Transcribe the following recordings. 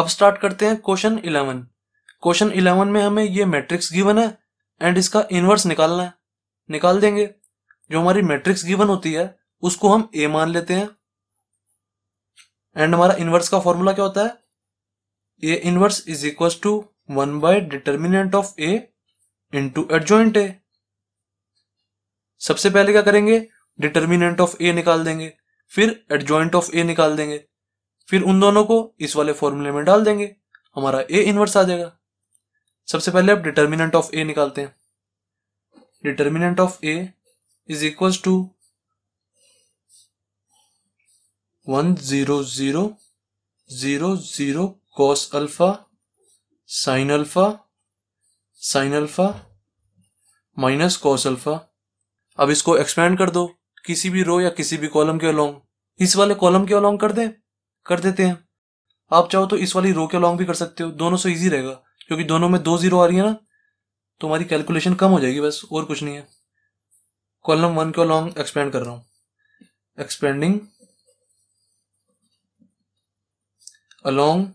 अब स्टार्ट करते हैं क्वेश्चन इलेवन क्वेश्चन इलेवन में हमें ये मैट्रिक्स गिवन है एंड इसका इनवर्स निकालना है निकाल देंगे जो हमारी मैट्रिक्स गिवन होती है उसको हम ए मान लेते हैं एंड हमारा इनवर्स का फॉर्मूला क्या होता है A inverse is equal to one by determinant of A into adjoint A सबसे पहले क्या करेंगे डिटर्मिनेंट ऑफ ए निकाल देंगे फिर एडजॉइंट ऑफ ए निकाल देंगे फिर उन दोनों को इस वाले फॉर्मूले में डाल देंगे हमारा ए इनवर्स आ जाएगा सबसे पहले आप डिटर्मिनेंट ऑफ ए निकालते हैं determinant of A is equal to one zero zero zero zero cos alpha sine alpha sine alpha minus cos alpha अब इसको एक्सपेंड कर दो किसी भी रो या किसी भी कॉलम के अलोंग इस वाले कॉलम के अलोंग कर दें कर देते हैं आप चाहो तो इस वाली रो के लॉन्ग भी कर सकते हो दोनों से ईजी रहेगा क्योंकि दोनों में दो जीरो आ रही है ना तो हमारी कैलकुलेशन कम हो जाएगी बस और कुछ नहीं है कॉलम वन को लॉन्ग एक्सपेंड कर रहा हूं एक्सपेंडिंग अलोंग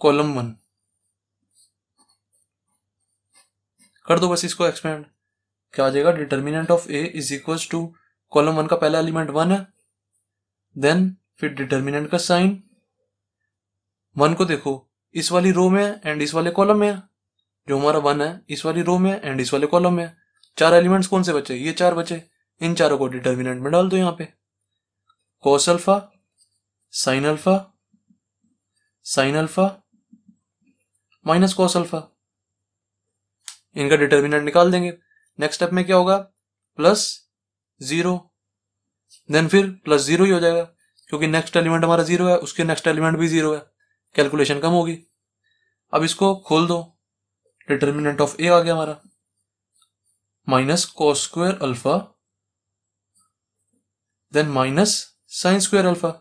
कॉलम वन कर दो बस इसको एक्सपेंड क्या आ जाएगा determinant of A is equal to column one का पहला एलिमेंट वन है देन फिर डिटर्मिनेंट का साइन वन को देखो इस वाली रो में है एंड इस वाले कॉलम में है जो हमारा वन है इस वाली रो में है एंड इस वाले कॉलम में है चार एलिमेंट्स कौन से बचे ये चार बचे इन चारों को डिटर्मिनेंट में डाल दो यहां पे cos alpha sine alpha sine alpha minus cos alpha इनका डिटर्मिनेंट निकाल देंगे नेक्स्ट स्टेप में क्या होगा प्लस जीरो देन फिर प्लस जीरो ही हो जाएगा क्योंकि नेक्स्ट एलिमेंट हमारा जीरो है उसके नेक्स्ट एलिमेंट भी जीरो है कैलकुलेशन कम होगी अब इसको खोल दो डिटर्मिनेंट ऑफ ए आ गया हमारा minus cos square alpha then minus sine square alpha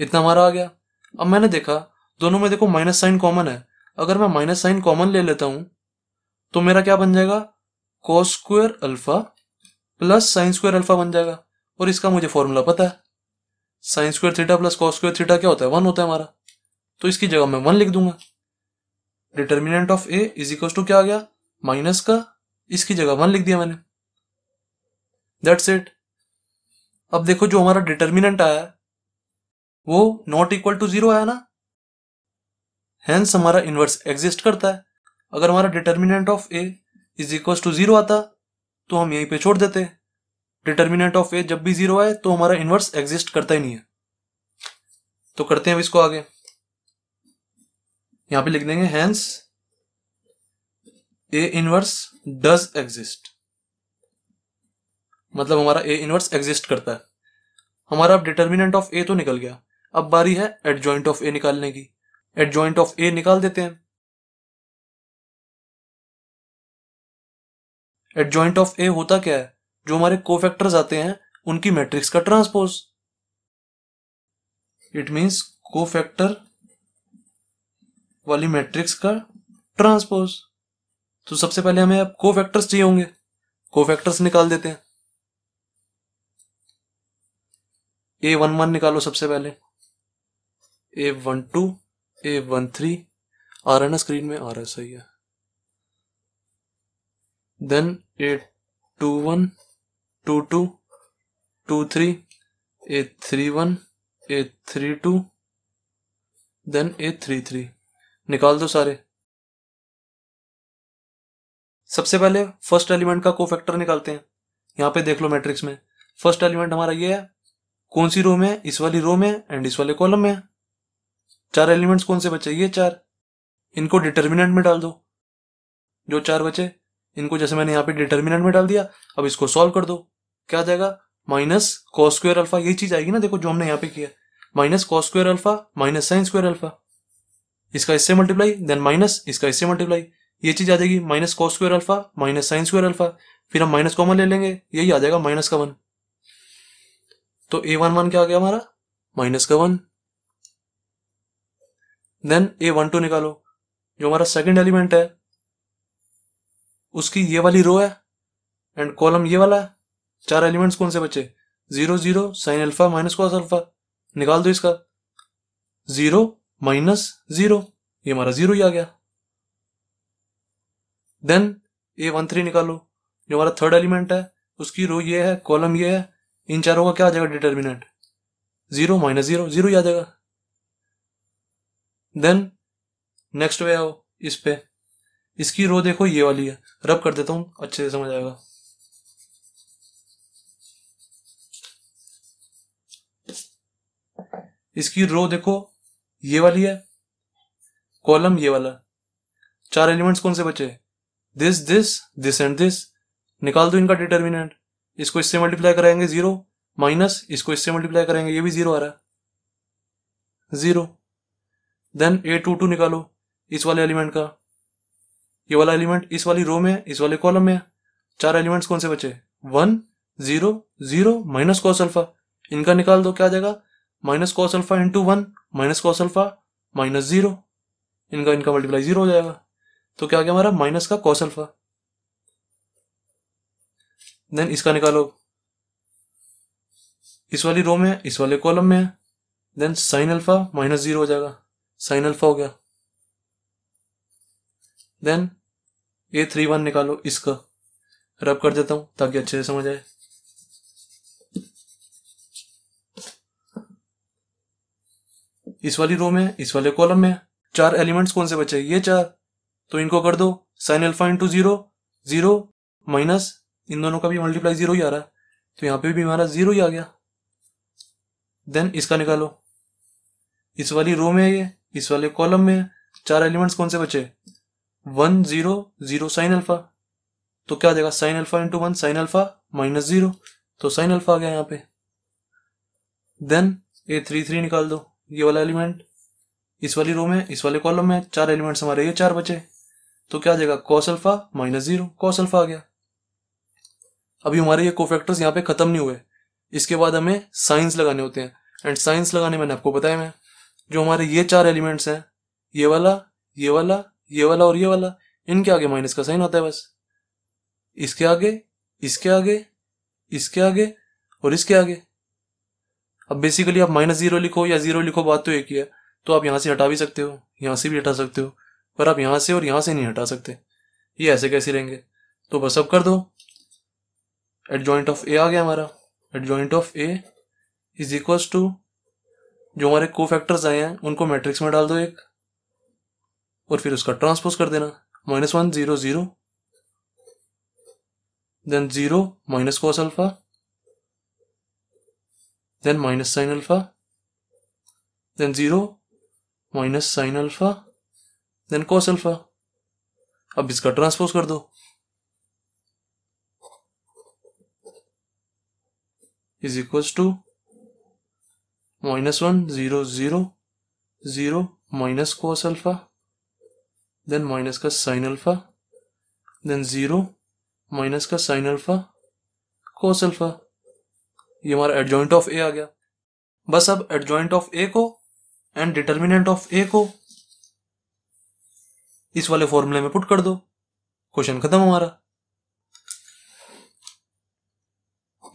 इतना हमारा आ गया अब मैंने देखा दोनों में देखो माइनस साइन कॉमन है अगर मैं माइनस साइन कॉमन ले लेता हूं तो मेरा क्या बन जाएगा cos square alpha plus sine square alpha बन जाएगा और इसका मुझे फॉर्मूला पता है sine square theta plus cos square theta क्या होता है वन होता है हमारा तो इसकी जगह मैं वन लिख दूंगा determinant of A is equal to क्या आ गया माइनस का इसकी जगह वन लिख दिया मैंने दैट्स इट अब देखो जो हमारा डिटर्मिनेंट आया वो नॉट इक्वल टू जीरो आया ना हैंस हमारा इन्वर्स एग्जिस्ट करता है अगर हमारा determinant of A is equal to zero आता तो हम यहीं पे छोड़ देते हैं डिटर्मिनेंट ऑफ ए जब भी जीरो आए तो हमारा इनवर्स एग्जिस्ट करता ही नहीं है तो करते हैं अब इसको आगे यहां पे लिख देंगे hence A inverse does exist मतलब हमारा ए इनवर्स एग्जिस्ट करता है हमारा अब डिटर्मिनेंट ऑफ ए तो निकल गया अब बारी है एडजॉइंट ऑफ ए निकालने की एडजॉइंट ऑफ ए निकाल देते हैं एडजॉइंट ऑफ ए होता क्या है जो हमारे कोफैक्टर्स आते हैं उनकी मैट्रिक्स का ट्रांसपोज इट मीन्स कोफैक्टर वाली मैट्रिक्स का ट्रांसपोज तो सबसे पहले हमें अब कोफैक्टर्स चाहिए होंगे कोफैक्टर्स निकाल देते हैं ए वन वन निकालो सबसे पहले A one two A one three आ रहा है ना स्क्रीन में आ रहा है सही है then A two one two two two three A three one A three two then A three three निकाल दो सारे सबसे पहले फर्स्ट एलिमेंट का कोफैक्टर निकालते हैं यहां पे देख लो मैट्रिक्स में फर्स्ट एलिमेंट हमारा ये है कौन सी रो में है इस वाली रो में एंड इस वाले कॉलम में है चार एलिमेंट्स कौन से बचे ये चार इनको डिटर्मिनेंट में डाल दो जो चार बचे इनको जैसे मैंने यहां पे डिटर्मिनेंट में डाल दिया अब इसको सॉल्व कर दो क्या आ जाएगा माइनस कॉस स्क्वायर अल्फा यही चीज आएगी ना देखो जो हमने यहाँ पे किया minus cos square alpha minus sine square alpha इसका इससे मल्टीप्लाई देन माइनस इसका इससे मल्टीप्लाई ये चीज आ जाएगी minus cos square alpha minus sine square alpha फिर हम माइनस कॉमन ले लेंगे यही आ जाएगा माइनस का वन तो ए वन वन क्या आ गया हमारा माइनस का one then A one two निकालो जो हमारा सेकेंड एलिमेंट है उसकी ये वाली रो है एंड कॉलम ये वाला है चार एलिमेंट्स कौन से बचे zero zero sine alpha minus cos alpha निकाल दो इसका जीरो माइनस जीरो ये हमारा जीरो ही आ गया देन ए वन थ्री निकालो जो हमारा थर्ड एलिमेंट है उसकी रो ये है कॉलम ये है इन चारों का क्या आ जाएगा determinant zero minus zero zero ही आ जाएगा देन नेक्स्ट वे आओ इस पे इसकी रो देखो ये वाली है रब कर देता हूं अच्छे से समझ आएगा इसकी रो देखो ये वाली है कॉलम ये वाला चार एलिमेंट्स कौन से बचे this this this and this निकाल दो इनका डिटर्मिनेंट इसको इससे मल्टीप्लाई कराएंगे जीरो माइनस इसको इससे मल्टीप्लाई कराएंगे ये भी जीरो आ रहा है zero then A two two निकालो इस वाले एलिमेंट का ये वाला एलिमेंट इस वाली रो में है इस वाले कॉलम में है चार एलिमेंट्स कौन से बचे one zero zero minus cos alpha इनका निकाल दो क्या आ जाएगा minus cos alpha into one minus cos alpha minus zero इनका इनका मल्टीप्लाई जीरो हो जाएगा तो क्या आ गया हमारा माइनस का कॉस अल्फा देन इसका निकालो इस वाली रो में है इस वाले कॉलम में है then sine alpha minus zero हो जाएगा साइन अल्फा हो गया देन ए थ्री वन निकालो इसका रब कर देता हूं ताकि अच्छे से समझ आए इस वाली रो में इस वाले कॉलम में चार एलिमेंट्स कौन से बचे ये चार तो इनको कर दो sine alpha into zero zero minus इन दोनों का भी मल्टीप्लाई जीरो ही आ रहा है तो यहाँ पे भी हमारा जीरो ही आ गया देन इसका निकालो इस वाली रो में है ये इस वाले कॉलम में चार एलिमेंट्स कौन से बचे one zero zero sine alpha तो क्या देगा sine alpha into one sine alpha minus zero तो साइन अल्फा आ गया यहाँ पे देन ए थ्री थ्री निकाल दो ये वाला एलिमेंट इस वाली रो में इस वाले कॉलम में चार एलिमेंट्स हमारे ये चार बचे तो क्या आ जाएगा cos alpha minus zero cos alpha आ गया अभी हमारे ये कोफैक्टर्स यहाँ पे खत्म नहीं हुए इसके बाद हमें साइंस लगाने होते हैं एंड साइंस लगाने मैंने आपको बताया मैं जो हमारे ये चार एलिमेंट्स हैं ये वाला ये वाला ये वाला और ये वाला इनके आगे माइनस का साइन होता है बस इसके आगे इसके आगे इसके आगे और इसके आगे अब बेसिकली आप माइनस जीरो लिखो या जीरो लिखो बात तो एक ही है तो आप यहाँ से हटा भी सकते हो यहाँ से भी हटा सकते हो पर आप यहाँ से और यहाँ से नहीं हटा सकते ये ऐसे कैसे रहेंगे तो बस अब कर दो एट जॉइंट ऑफ ए आ गया हमारा adjoint of A is equals to जो हमारे को फैक्टर्स आए हैं उनको मैट्रिक्स में डाल दो एक और फिर उसका ट्रांसपोज कर देना minus one zero zero then zero minus cos alpha then minus sine alpha, then 0, minus sine alpha then cos alpha अब इसका ट्रांसपोज कर दो is equals to minus one zero zero zero minus cos alpha then minus का sine alpha then zero minus का sine alpha cos alpha ये हमारा adjoint of A आ गया बस अब एडजॉइंट ऑफ ए को एंड डिटर्मिनेंट ऑफ ए को इस वाले फॉर्मूले में पुट कर दो क्वेश्चन खत्म हमारा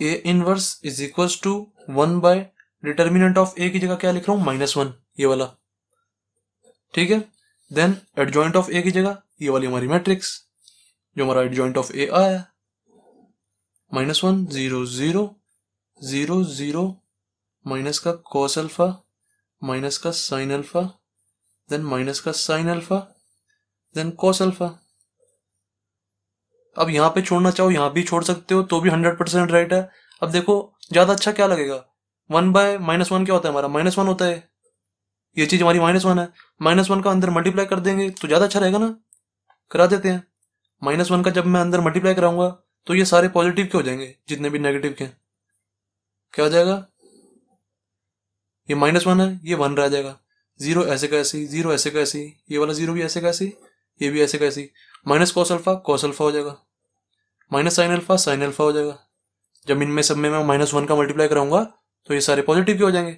A inverse is equal to one by determinant of A की जगह क्या लिख रहा हूं माइनस वन ये वाला ठीक है देन एडजॉइंट ऑफ ए की जगह ये वाली हमारी मैट्रिक्स जो हमारा एडजॉइंट ऑफ ए आया minus one zero zero zero zero minus का कॉस अल्फ़ा माइनस का साइन अल्फ़ा देन माइनस का sine alpha then cos alpha अब यहां पे छोड़ना चाहो यहां भी छोड़ सकते हो तो भी हंड्रेड परसेंट राइट है अब देखो ज़्यादा अच्छा क्या लगेगा वन बाय माइनस वन क्या होता है हमारा माइनस वन होता है ये चीज़ हमारी माइनस वन है माइनस वन का अंदर मल्टीप्लाई कर देंगे तो ज़्यादा अच्छा रहेगा ना करा देते हैं माइनस वन का जब मैं अंदर मल्टीप्लाई कराऊंगा तो ये सारे पॉजिटिव के हो जाएंगे जितने भी नेगेटिव के हैं क्या हो जाएगा ये माइनस वन है ये वन रह जाएगा जीरो ऐसे का जीरो ऐसे का ये वाला जीरो भी ऐसे का ऐसे ये भी ऐसे का minus cos alpha cos alpha हो जाएगा minus sine alpha sine alpha हो जाएगा जब इनमें सब में मैं माइनस वन का मल्टीप्लाई कराऊंगा तो ये सारे पॉजिटिव के हो जाएंगे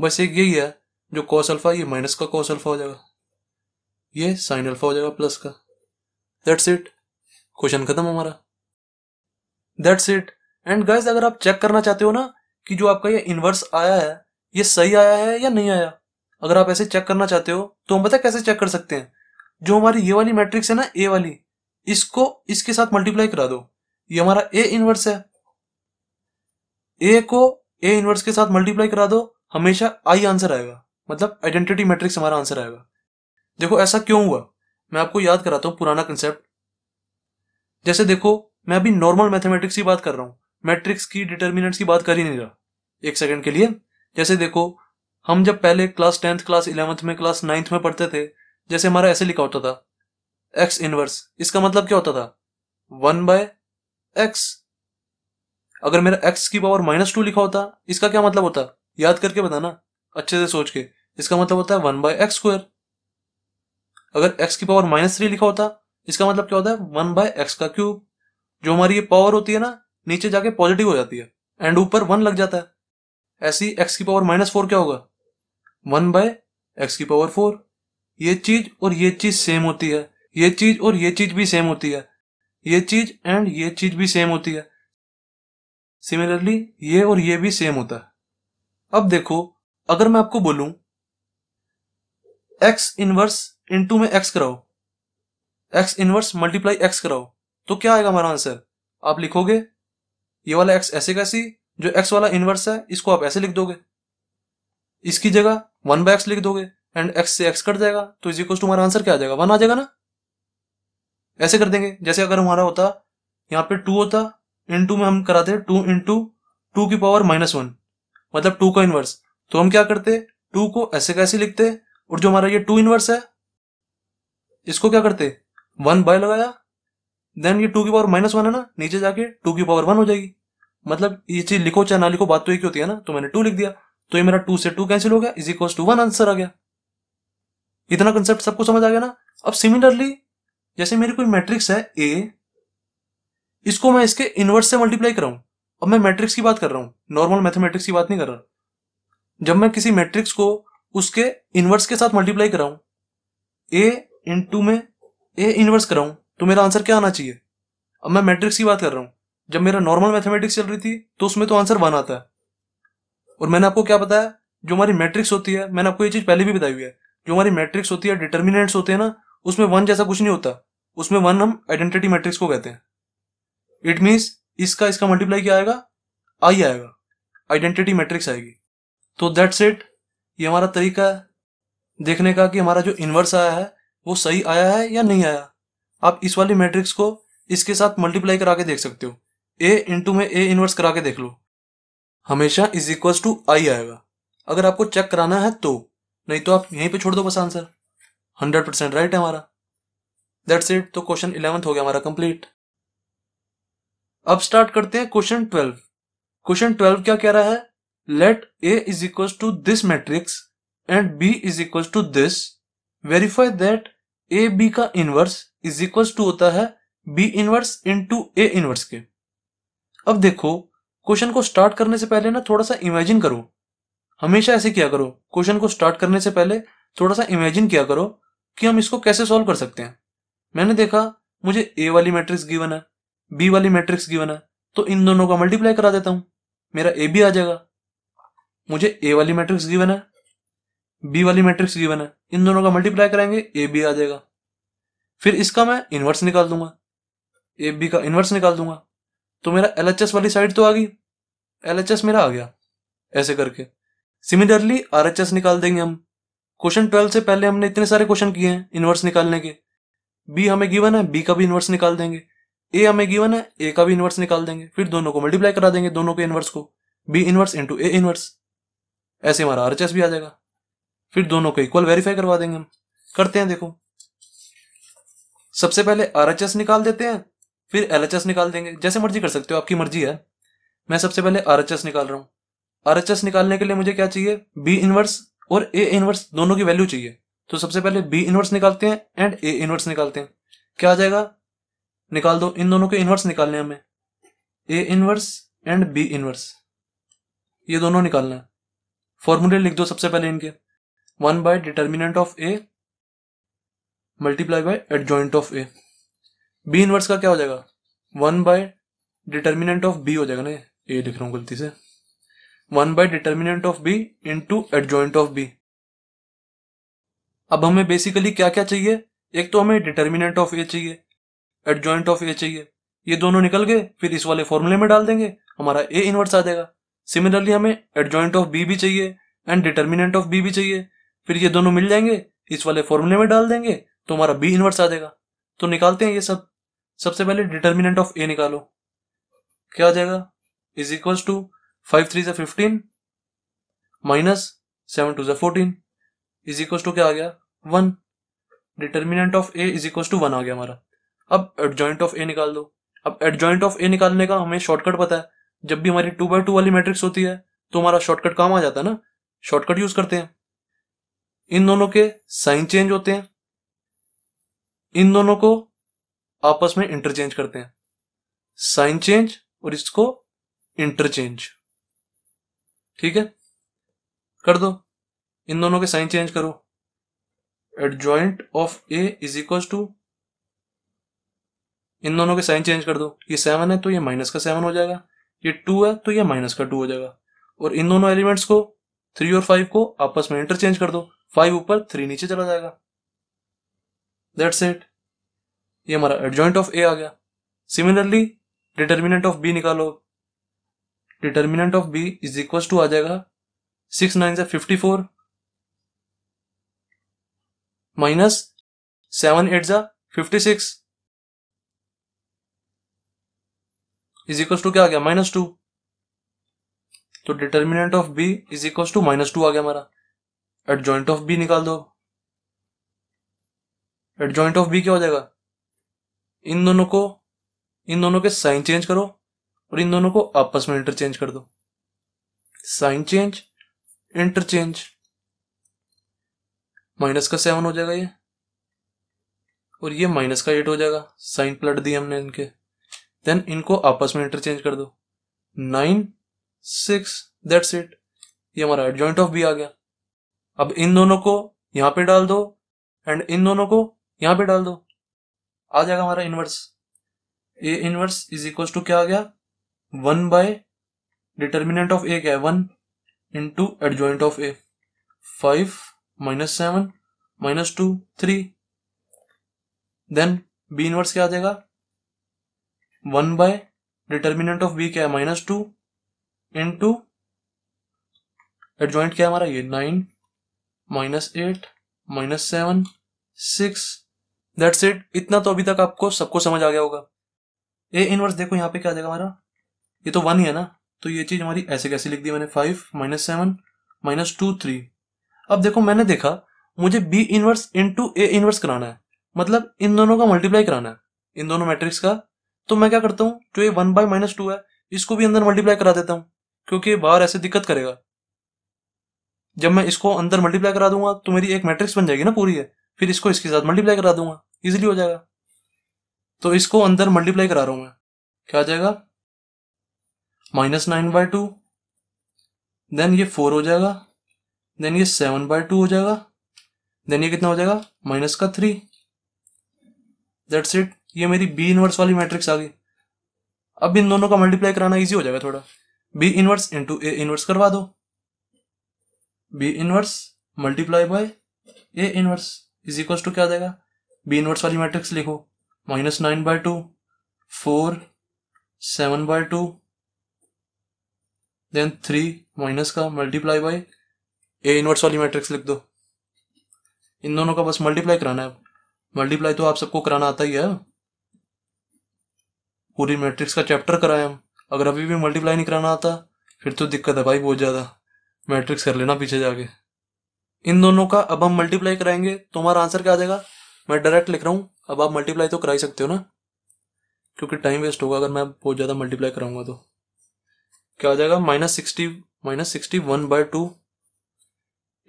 बस एक यही है जो कॉस अल्फा ये माइनस का कॉस अल्फा हो जाएगा ये साइन अल्फा हो जाएगा प्लस का दैट्स इट क्वेश्चन खत्म हमारा दैट्स इट एंड गाइस अगर आप चेक करना चाहते हो ना कि जो आपका ये इन्वर्स आया है ये सही आया है या नहीं आया अगर आप ऐसे चेक करना चाहते हो तो हम बताए कैसे चेक कर सकते हैं जो हमारी ये वाली मैट्रिक्स है ना ए वाली इसको इसके साथ मल्टीप्लाई करा दो ये हमारा ए इनवर्स है ए को ए इनवर्स के साथ मल्टीप्लाई करा दो हमेशा आई आंसर आएगा मतलब आइडेंटिटी मैट्रिक्स हमारा आंसर आएगा देखो ऐसा क्यों हुआ मैं आपको याद कराता हूँ पुराना कंसेप्ट जैसे देखो मैं अभी नॉर्मल मैथमेटिक्स की बात कर रहा हूं मैट्रिक्स की डिटर्मिनेंट्स की बात कर ही नहीं रहा एक सेकंड के लिए जैसे देखो हम जब पहले क्लास टेंथ क्लास इलेवंथ में क्लास नाइन्थ में पढ़ते थे जैसे हमारा ऐसे लिखा होता था एक्स इनवर्स इसका मतलब क्या होता था वन बाय एक्स अगर मेरा एक्स की पावर माइनस टू लिखा होता इसका क्या मतलब होता याद करके बताना अच्छे से सोच के इसका मतलब होता है वन बाय एक्स स्क्वायर अगर एक्स की पावर माइनस थ्री लिखा होता इसका मतलब क्या होता है वन बाय एक्स का क्यूब जो हमारी ये पावर होती है ना नीचे जाके पॉजिटिव हो जाती है एंड ऊपर वन लग जाता है ऐसी एक्स की पावर माइनस फोर क्या होगा वन बाय एक्स की पावर फोर ये चीज और ये चीज सेम होती है ये चीज और ये चीज भी सेम होती है ये चीज एंड ये चीज भी सेम होती है सिमिलरली ये और ये भी सेम होता है अब देखो अगर मैं आपको बोलूं एक्स इनवर्स इंटू में एक्स कराओ एक्स इनवर्स मल्टीप्लाई एक्स कराओ तो क्या आएगा हमारा आंसर आप लिखोगे ये वाला एक्स ऐसे कैसी जो एक्स वाला इनवर्स है इसको आप ऐसे लिख दोगे इसकी जगह वन बाय एक्स लिख दोगे एंड एक्स से एक्स कट जाएगा तो इज इक्वल टू आंसर क्या आ जाएगा वन आ जाएगा ना ऐसे कर देंगे जैसे अगर हमारा होता यहाँ पे टू होता इन टू में हम कराते टू इन टू टू की पावर माइनस वन मतलब टू का इनवर्स तो हम क्या करते टू को ऐसे कैसे लिखते और जो हमारा ये टू इनवर्स है इसको क्या करते वन बाय लगाया देन ये टू की पावर माइनस वन है ना नीचे जाके टू की पावर वन हो जाएगी मतलब ये चीज लिखो चाहे ना लिखो बात तो एक ही होती है ना तो मैंने टू लिख दिया तो ये मेरा टू से टू कैंसिल हो गया is equal to one answer आ गया इतना कंसेप्ट सबको समझ आ गया ना अब सिमिलरली जैसे मेरी कोई मैट्रिक्स है ए इसको मैं इसके इनवर्स से मल्टीप्लाई कर रहा हूं अब मैं मैट्रिक्स की बात कर रहा हूं नॉर्मल मैथमेटिक्स की बात नहीं कर रहा जब मैं किसी मैट्रिक्स को उसके इनवर्स के साथ मल्टीप्लाई हूं ए इन टू में ए इनवर्स कराऊं तो मेरा आंसर क्या आना चाहिए अब मैं मैट्रिक्स की बात कर रहा हूं जब मेरा नॉर्मल मैथमेटिक्स चल रही थी तो उसमें तो आंसर वन आता है और मैंने आपको क्या बताया जो हमारी मैट्रिक्स होती है मैंने आपको ये चीज पहले भी बताई हुई है जो हमारी मैट्रिक्स होती है डिटर्मिनेंट्स होते हैं ना उसमें वन जैसा कुछ नहीं होता उसमें वन हम आइडेंटिटी मैट्रिक्स को कहते हैं इट मीन्स इसका इसका मल्टीप्लाई क्या आएगा आई आएगा आइडेंटिटी मैट्रिक्स आएगी तो दैट्स इट ये हमारा तरीका है देखने का कि हमारा जो इन्वर्स आया है वो सही आया है या नहीं आया आप इस वाली मैट्रिक्स को इसके साथ मल्टीप्लाई करा के देख सकते हो ए इंटू में ए इनवर्स करा के देख लो हमेशा इज इक्वल टू आई आएगा अगर आपको चेक कराना है तो नहीं तो आप यहीं पे छोड़ दो बस आंसर हंड्रेड परसेंट राइट है हमारा दैट्स इट तो क्वेश्चन इलेवंथ हो गया हमारा कंप्लीट अब स्टार्ट करते हैं क्वेश्चन ट्वेल्व क्वेश्चन ट्वेल्व क्या कह रहा है let A is equal to this matrix and B is equal to this verify that A B का इनवर्स इज इक्वल टू होता है B inverse into A inverse के अब देखो क्वेश्चन को स्टार्ट करने से पहले ना थोड़ा सा इमेजिन करो हमेशा ऐसे किया करो क्वेश्चन को स्टार्ट करने से पहले थोड़ा सा इमेजिन किया करो कि हम इसको कैसे सॉल्व कर सकते हैं मैंने देखा मुझे ए वाली मैट्रिक्स गिवन है बी वाली मैट्रिक्स गिवन है तो इन दोनों का मल्टीप्लाई करा देता हूं मेरा ए भी आ जाएगा मुझे ए वाली मैट्रिक्स गिवन है बी वाली मैट्रिक्स गिवन है इन दोनों का मल्टीप्लाई कराएंगे ए बी आ जाएगा फिर इसका मैं इन्वर्स निकाल दूंगा ए बी का इन्वर्स निकाल दूंगा तो मेरा एल वाली साइड तो आ गई एल मेरा आ गया ऐसे करके सिमिलरली आर निकाल देंगे हम क्वेश्चन ट्वेल्व से पहले हमने इतने सारे क्वेश्चन किए हैं इन्वर्स निकालने के बी हमें गिवन है बी का भी इन्वर्स निकाल देंगे ए हमें गिवन है ए का भी इन्वर्स निकाल देंगे फिर दोनों को मल्टीप्लाई करा देंगे दोनों के इन्वर्स को B inverse into A inverse ऐसे हमारा आर भी आ जाएगा फिर दोनों को इक्वल वेरीफाई करवा देंगे हम करते हैं देखो सबसे पहले आर निकाल देते हैं फिर एल निकाल देंगे जैसे मर्जी कर सकते हो आपकी मर्जी है मैं सबसे पहले आर निकाल रहा हूँ आर निकालने के लिए मुझे क्या चाहिए बी इनवर्स और ए इनवर्स दोनों की वैल्यू चाहिए तो सबसे पहले बी इनवर्स निकालते हैं एंड ए इनवर्स निकालते हैं क्या आ जाएगा निकाल दो इन दोनों के इनवर्स निकालने हमें A inverse and B inverse ये दोनों निकालना है फॉर्मूले लिख दो सबसे पहले इनके one by determinant of A multiply by adjoint of A B inverse का क्या हो जाएगा one by determinant of B हो जाएगा ना ये लिख रहा हूँ गलती से one by determinant of B adjoint of B अब हमें बेसिकली क्या क्या चाहिए एक तो हमें डिटर्मिनेंट ऑफ ए चाहिए एडजॉइंट ऑफ ए चाहिए ये दोनों निकल गए फिर इस वाले फॉर्मूले में डाल देंगे हमारा ए इनवर्स आ जाएगा सिमिलरली हमें एडजॉइंट ऑफ बी भी चाहिए एंड डिटर्मिनेंट ऑफ बी भी चाहिए फिर ये दोनों मिल जाएंगे इस वाले फॉर्मूले में डाल देंगे तो हमारा बी इनवर्स आ जाएगा तो निकालते हैं ये सब सबसे पहले डिटर्मिनेंट ऑफ ए निकालो क्या आ जाएगा is equal to five three जो फिफ्टीन माइनस सेवन टू से फोर्टीन इज इक्वल टू क्या आ गया one determinant of A is equal to one आ गया हमारा अब एडजॉइंट ऑफ ए निकाल दो अब एडजॉइंट ऑफ ए निकालने का हमें शॉर्टकट पता है जब भी हमारी टू बाई टू वाली मैट्रिक्स होती है तो हमारा शॉर्टकट काम आ जाता है ना शॉर्टकट यूज करते हैं इन दोनों के साइन चेंज होते हैं इन दोनों को आपस में इंटरचेंज करते हैं साइन चेंज और इसको इंटरचेंज ठीक है कर दो इन दोनों के साइन चेंज करो adjoint of A is equal to इन दोनों के साइन चेंज कर दो ये सेवन है तो ये माइनस का सेवन हो जाएगा ये टू है तो ये माइनस का टू हो जाएगा और इन दोनों एलिमेंट्स को थ्री और फाइव को आपस में इंटरचेंज कर दो फाइव ऊपर थ्री नीचे चला जाएगा दैट्स इट ये हमारा एडजॉइंट ऑफ ए आ गया सिमिलरली डिटर्मिनेंट ऑफ बी निकालो determinant of B is equal to आ जाएगा सिक्स नाइन से fifty four minus seven eight जा fifty six is equal to क्या आ गया माइनस टू तो determinant of B is equal to minus two आ गया हमारा एट ऑफ बी निकाल दो एट ऑफ बी क्या हो जाएगा इन दोनों को इन दोनों के साइन चेंज करो और इन दोनों को आपस में इंटरचेंज कर दो साइन चेंज इंटरचेंज माइनस का सेवन हो जाएगा ये और ये माइनस का एट हो जाएगा साइन प्लट दिए हमने इनके देन इनको आपस में इंटरचेंज कर दो नाइन सिक्स दैट्स इट ये हमारा एडजॉइंट ऑफ भी आ गया अब इन दोनों को यहां पे डाल दो एंड इन दोनों को यहां पे डाल दो आ जाएगा हमारा inverse A inverse is equal to क्या आ गया one by determinant of A क्या है one into adjoint of A five minus seven minus two three then B inverse क्या आ जाएगा one by determinant of B क्या है minus two in into adjoint क्या है हमारा ये nine minus eight minus seven six that's it इतना तो अभी तक आपको सबको समझ आ गया होगा ए इनवर्स देखो यहाँ पे क्या देगा हमारा ये तो वन ही है ना तो ये चीज हमारी ऐसे कैसे लिख दी मैंने five minus seven minus two three अब देखो मैंने देखा मुझे B inverse to A inverse कराना है मतलब इन दोनों का मल्टीप्लाई कराना है इन दोनों मैट्रिक्स का तो मैं क्या करता हूँ जो ये वन बाई माइनस टू है इसको भी अंदर मल्टीप्लाई करा देता हूँ क्योंकि बाहर ऐसे दिक्कत करेगा जब मैं इसको अंदर मल्टीप्लाई करा दूंगा तो मेरी एक मैट्रिक्स बन जाएगी ना पूरी है फिर इसको इसके साथ मल्टीप्लाई करा दूंगा इजिली हो जाएगा तो इसको अंदर मल्टीप्लाई करा रहा हूं मैं क्या आ जाएगा minus nine by two then ये फोर हो जाएगा देन ये सेवन बाय टू हो जाएगा देन ये कितना हो जाएगा माइनस का थ्री दैट्स इट ये मेरी बी इनवर्स वाली मैट्रिक्स आ गई अब इन दोनों का मल्टीप्लाई कराना इजी हो जाएगा थोड़ा B inverse into A inverse करवा दो B inverse multiply by A inverse is equals to क्या आ जाएगा बी इनवर्स वाली मैट्रिक्स लिखो minus nine by two four seven by two then three minus का मल्टीप्लाई बाय ए इनवर्स वाली matrix लिख दो इन दोनों का बस मल्टीप्लाई कराना है मल्टीप्लाई तो आप सबको कराना आता ही है पूरी मैट्रिक्स का चैप्टर कराए हम अगर अभी भी मल्टीप्लाई नहीं कराना आता फिर तो दिक्कत है भाई बहुत ज़्यादा मैट्रिक्स कर लेना पीछे जाके इन दोनों का अब हम मल्टीप्लाई कराएंगे तो हमारा आंसर क्या आ जाएगा मैं डायरेक्ट लिख रहा हूँ अब आप मल्टीप्लाई तो करा ही सकते हो ना क्योंकि टाइम वेस्ट होगा अगर मैं बहुत ज़्यादा मल्टीप्लाई कराऊंगा तो क्या हो जाएगा minus sixty minus sixty one by two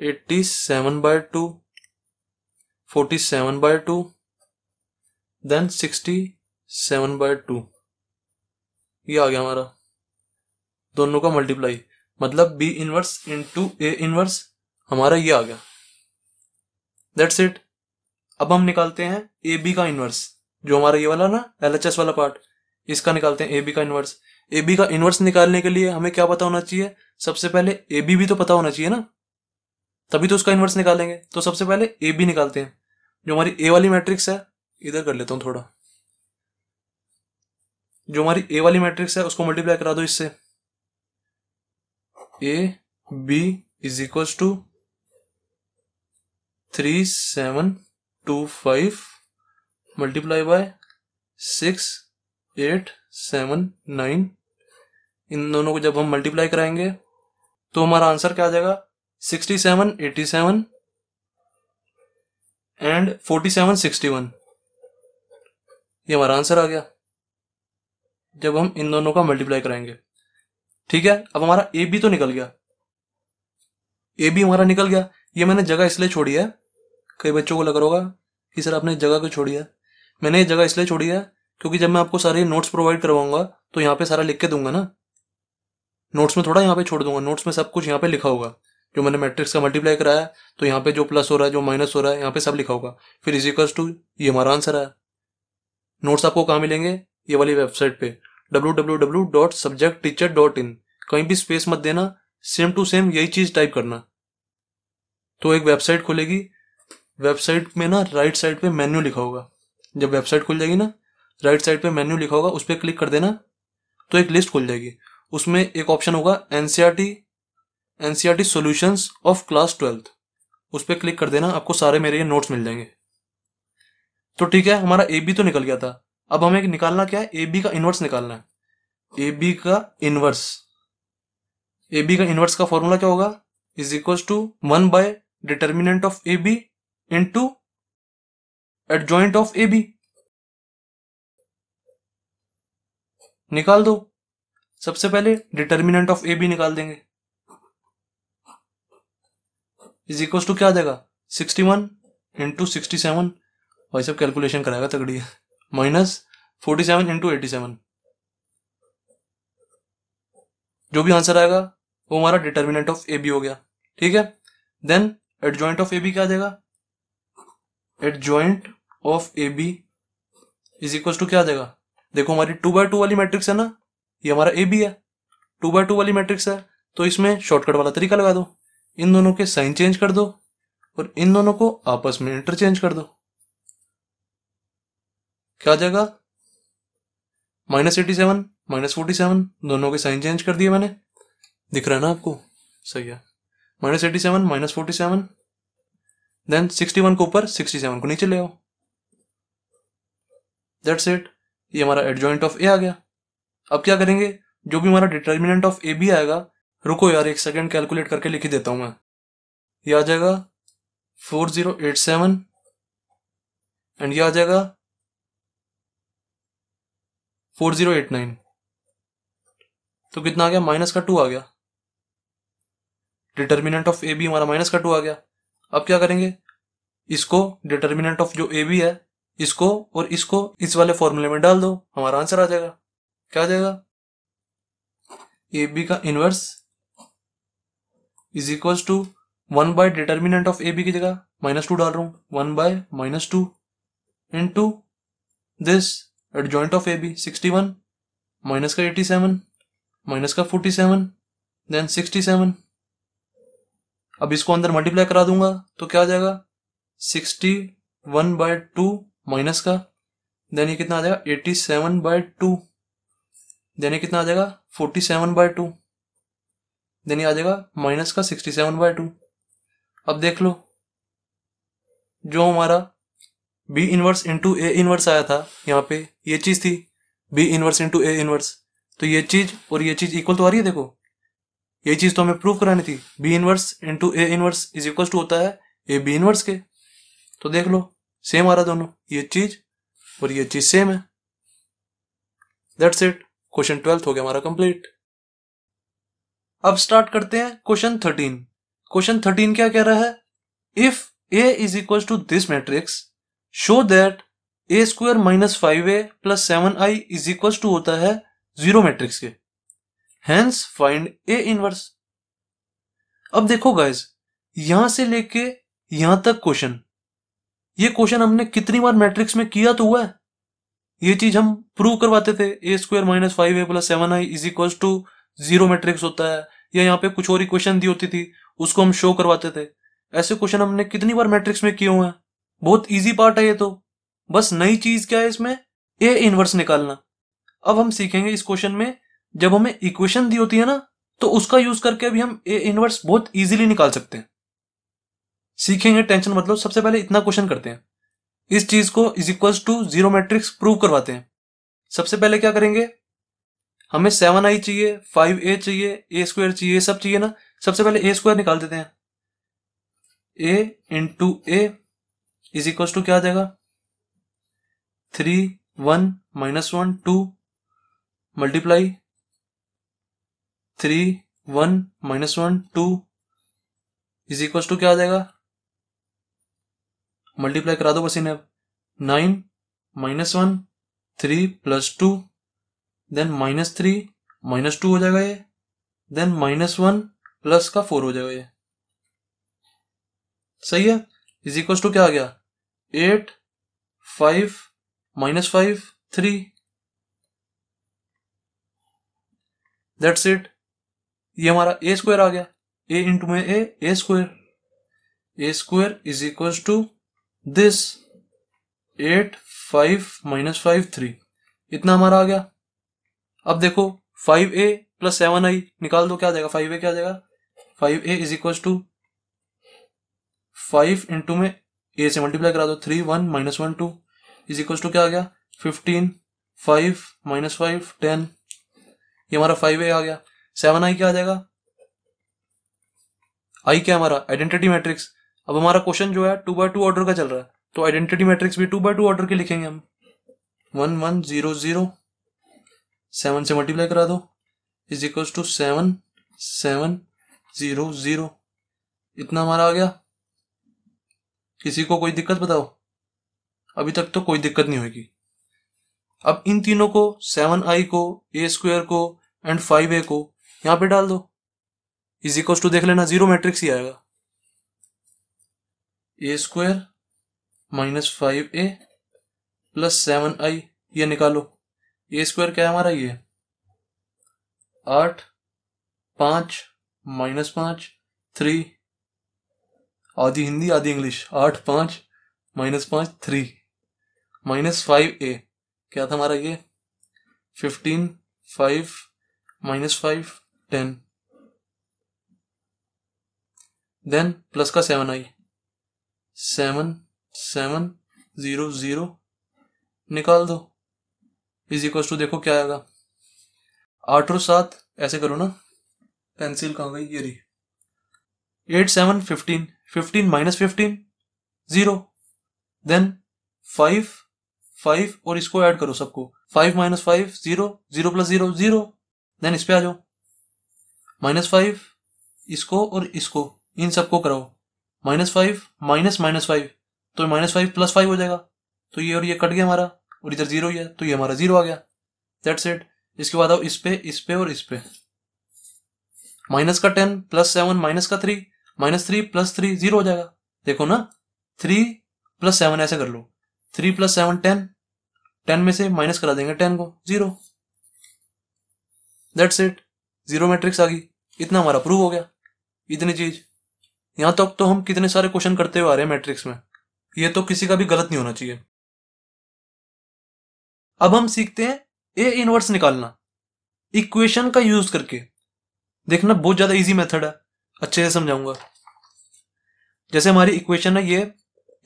eighty seven by two forty seven by two then sixty seven by two ये आ गया हमारा दोनों का मल्टीप्लाई मतलब B inverse into A inverse हमारा ये आ गया दैट्स इट अब हम निकालते हैं ए बी का इन्वर्स जो हमारा ये वाला ना एल एच एस वाला पार्ट इसका निकालते हैं ए बी का इन्वर्स ए बी का इन्वर्स निकालने के लिए हमें क्या पता होना चाहिए सबसे पहले ए बी भी तो पता होना चाहिए ना तभी तो उसका इन्वर्स निकालेंगे तो सबसे पहले ए बी निकालते हैं जो हमारी ए वाली मैट्रिक्स है इधर कर लेता हूँ थोड़ा जो हमारी ए वाली मैट्रिक्स है उसको मल्टीप्लाई करा दो इससे A B is equals to three seven two five multiply by six eight seven nine इन दोनों को जब हम मल्टीप्लाई कराएंगे तो हमारा आंसर क्या आ जाएगा sixty seven eighty seven and forty seven sixty one ये हमारा आंसर आ गया जब हम इन दोनों का मल्टीप्लाई कराएंगे ठीक है अब हमारा ए बी तो निकल गया ए बी हमारा निकल गया ये मैंने जगह इसलिए छोड़ी है कई बच्चों को लग रहा होगा कि सर आपने जगह को छोड़ी है मैंने ये जगह इसलिए छोड़ी है क्योंकि जब मैं आपको सारे नोट्स प्रोवाइड करवाऊंगा तो यहाँ पे सारा लिख के दूंगा ना नोट्स में थोड़ा यहाँ पे छोड़ दूंगा नोट्स में सब कुछ यहाँ पे लिखा होगा जो मैंने मैट्रिक्स का मल्टीप्लाई कराया तो यहाँ पे जो प्लस हो रहा है जो माइनस हो रहा है यहाँ पे सब लिखा होगा फिर इजिकल्स टू ये हमारा आंसर है नोट्स आपको कहाँ मिलेंगे ये वाली वेबसाइट पे डब्ल्यू कहीं भी स्पेस मत देना सेम टू सेम यही चीज टाइप करना तो एक वेबसाइट खोलेगी वेबसाइट में ना राइट साइड पे मेन्यू लिखा होगा जब वेबसाइट खुल जाएगी ना राइट साइड पे मेन्यू लिखा होगा उस पर क्लिक कर देना तो एक लिस्ट खुल जाएगी उसमें एक ऑप्शन होगा N C R T N C R T solutions of class twelfth उस पर क्लिक कर देना आपको सारे मेरे ये नोट्स मिल जाएंगे तो ठीक है हमारा ए बी तो निकल गया था अब हमें निकालना क्या है ए बी का इन्वर्स निकालना है ए बी का इन्वर्स ए बी का इन्वर्स का फॉर्मूला क्या होगा is equals to one by determinant of A B into adjoint of A B निकाल दो सबसे पहले डिटर्मिनेंट ऑफ ए बी निकाल देंगे इज इक्वल टू क्या देगा sixty one into sixty seven भाई सब कैलकुलेशन कराएगा तगड़ी है minus forty seven into eighty seven जो भी आंसर आएगा वो हमारा डिटर्मिनेंट ऑफ ए बी हो गया ठीक है then adjoint of A B क्या देगा adjoint of A B is equal to क्या देगा जाएगा देखो हमारी टू बाय टू वाली मैट्रिक्स है ना ये हमारा ए बी है टू बाय टू वाली मैट्रिक्स है तो इसमें शॉर्टकट वाला तरीका लगा दो इन दोनों के साइन चेंज कर दो और इन दोनों को आपस में इंटरचेंज कर दो क्या आ जाएगा minus eighty seven minus forty seven दोनों के साइन चेंज कर दिए मैंने दिख रहा है ना आपको सही है minus eighty seven minus forty seven then 61 को ऊपर 67 को नीचे ले आओ दैट्स इट ये हमारा एडजॉइंट ऑफ ए आ गया अब क्या करेंगे जो भी हमारा डिटर्मिनेंट ऑफ ए भी आएगा रुको यार एक सेकेंड कैलकुलेट करके लिख ही देता हूं मैं ये आ जाएगा 4087 एंड ये आ जाएगा 4089 तो कितना आ गया माइनस का टू आ गया डिटर्मिनेंट ऑफ ए भी हमारा माइनस का टू आ गया अब क्या करेंगे इसको डिटर्मिनेंट ऑफ जो ए बी है इसको और इसको इस वाले फॉर्मूले में डाल दो हमारा आंसर आ जाएगा क्या आ जाएगा ए बी का inverse is equal to one by determinant of A B की जगह माइनस टू डाल रहा हूं one by minus two into this adjoint of A B sixty one minus का एटी सेवन माइनस का forty seven then sixty seven अब इसको अंदर मल्टीप्लाई करा दूंगा तो क्या आ जाएगा sixty one by two minus का देन ये कितना आ जाएगा eighty seven by two then ये कितना आ जाएगा forty seven by two then ये आ जाएगा माइनस का सिक्सटी सेवन बाय टू अब देख लो जो हमारा B inverse into A inverse आया था यहाँ पे ये चीज थी B inverse into A inverse तो ये चीज और ये चीज इक्वल तो आ रही है देखो ये चीज तो हमें प्रूव करानी थी B inverse into A inverse is equal to होता है ए बी इनवर्स के तो देख लो सेम आ रहा दोनों ये चीज और ये चीज सेम है दैट्स इट क्वेश्चन ट्वेल्थ हो गया हमारा कंप्लीट अब स्टार्ट करते हैं क्वेश्चन थर्टीन क्वेश्चन थर्टीन क्या कह रहा है if A is equal to this matrix show that A square minus five A plus seven I is equal to होता है जीरो मैट्रिक्स के हैंस फाइंड ए इनवर्स अब देखो गाइज यहां से लेके यहां तक क्वेश्चन ये क्वेश्चन हमने कितनी बार मैट्रिक्स में किया तो हुआ है ये चीज हम प्रूव करवाते थे A square minus five A plus seven I is equal to zero matrix होता है या यहाँ पे कुछ और क्वेश्चन दी होती थी उसको हम शो करवाते थे ऐसे क्वेश्चन हमने कितनी बार मैट्रिक्स में किए हुए हैं बहुत इजी पार्ट है ये तो बस नई चीज क्या है इसमें ए इनवर्स निकालना अब हम सीखेंगे इस क्वेश्चन में जब हमें इक्वेशन दी होती है ना तो उसका यूज करके भी हम ए इनवर्स बहुत इजीली निकाल सकते हैं सीखेंगे टेंशन मतलब सबसे पहले इतना क्वेश्चन करते हैं इस चीज को is equal to zero matrix prove करवाते हैं सबसे पहले क्या करेंगे हमें सेवन आई चाहिए फाइव ए चाहिए ए स्क्वायर चाहिए सब चाहिए ना सबसे पहले ए स्क्वायर निकाल देते हैं A into A is equal to क्या आ जाएगा three one minus one two multiply three one minus one two is equal to क्या आ जाएगा मल्टीप्लाई करा दो बस इन्हें अब nine minus one three plus two then minus three minus two हो जाएगा ये देन माइनस वन प्लस का फोर हो जाएगा ये सही है इज इक्वल टू क्या आ गया eight five minus five three that's it ये हमारा ए स्क्वायर आ गया ए इंटू में A A square A square is equal to this eight five minus five three इतना हमारा आ गया अब देखो five A plus seven I निकाल दो क्या जाएगा फाइव ए क्या जाएगा five A is equal to five into में ए से मल्टीप्लाई करा दो three one minus one two is equal to क्या आ गया fifteen five minus five ten ये हमारा फाइव ए आ गया सेवन आई क्या आ जाएगा आई क्या हमारा आइडेंटिटी मैट्रिक्स अब हमारा क्वेश्चन जो है टू बाय टू ऑर्डर का चल रहा है तो आइडेंटिटी मैट्रिक्स भी टू बाय टू ऑर्डर के लिखेंगे हम one one zero zero seven से मल्टीप्लाई करा दो is equal to seven seven zero zero इतना हमारा आ गया किसी को कोई दिक्कत बताओ अभी तक तो कोई दिक्कत नहीं होगी अब इन तीनों को सेवन आई को ए स्क्वायर को एंड फाइव ए को यहां पे डाल दो इज इक्व टू देख लेना जीरो मैट्रिक्स ही आएगा A square minus five A plus seven I ये निकालो ए स्क्वायर क्या है हमारा ये आठ पांच माइनस पांच थ्री आधी हिंदी आधी इंग्लिश आठ पांच माइनस पांच थ्री माइनस फाइव ए क्या था हमारा ये fifteen five minus five ten then plus का seven I seven seven zero zero निकाल दो इज इक्वल टू देखो क्या आएगा आठ और सात ऐसे करो ना पेंसिल कहाँ गई ये रही eight seven fifteen fifteen minus fifteen zero then five five और इसको ऐड करो सबको five minus five zero zero plus zero zero then इस पे आ जाओ माइनस फाइव इसको और इसको इन सबको कराओ minus five minus minus five तो माइनस फाइव प्लस फाइव हो जाएगा तो ये और ये कट गया हमारा और इधर जीरो ही है तो ये हमारा जीरो आ गया दैट्स इट इसके बाद आओ इस पे इस पे और इस पे माइनस का टेन प्लस सेवन माइनस का three minus three plus three zero हो जाएगा देखो ना थ्री प्लस सेवन ऐसे कर लो three plus seven ten ten में से माइनस करा देंगे टेन को zero that's it zero matrix आ गई इतना हमारा प्रूव हो गया इतनी चीज यहां तक तो हम कितने सारे क्वेश्चन करते हुए आ रहे हैं मैट्रिक्स में ये तो किसी का भी गलत नहीं होना चाहिए अब हम सीखते हैं ए इनवर्स निकालना इक्वेशन का यूज करके देखना बहुत ज्यादा इजी मेथड है अच्छे से समझाऊंगा जैसे हमारी इक्वेशन है ये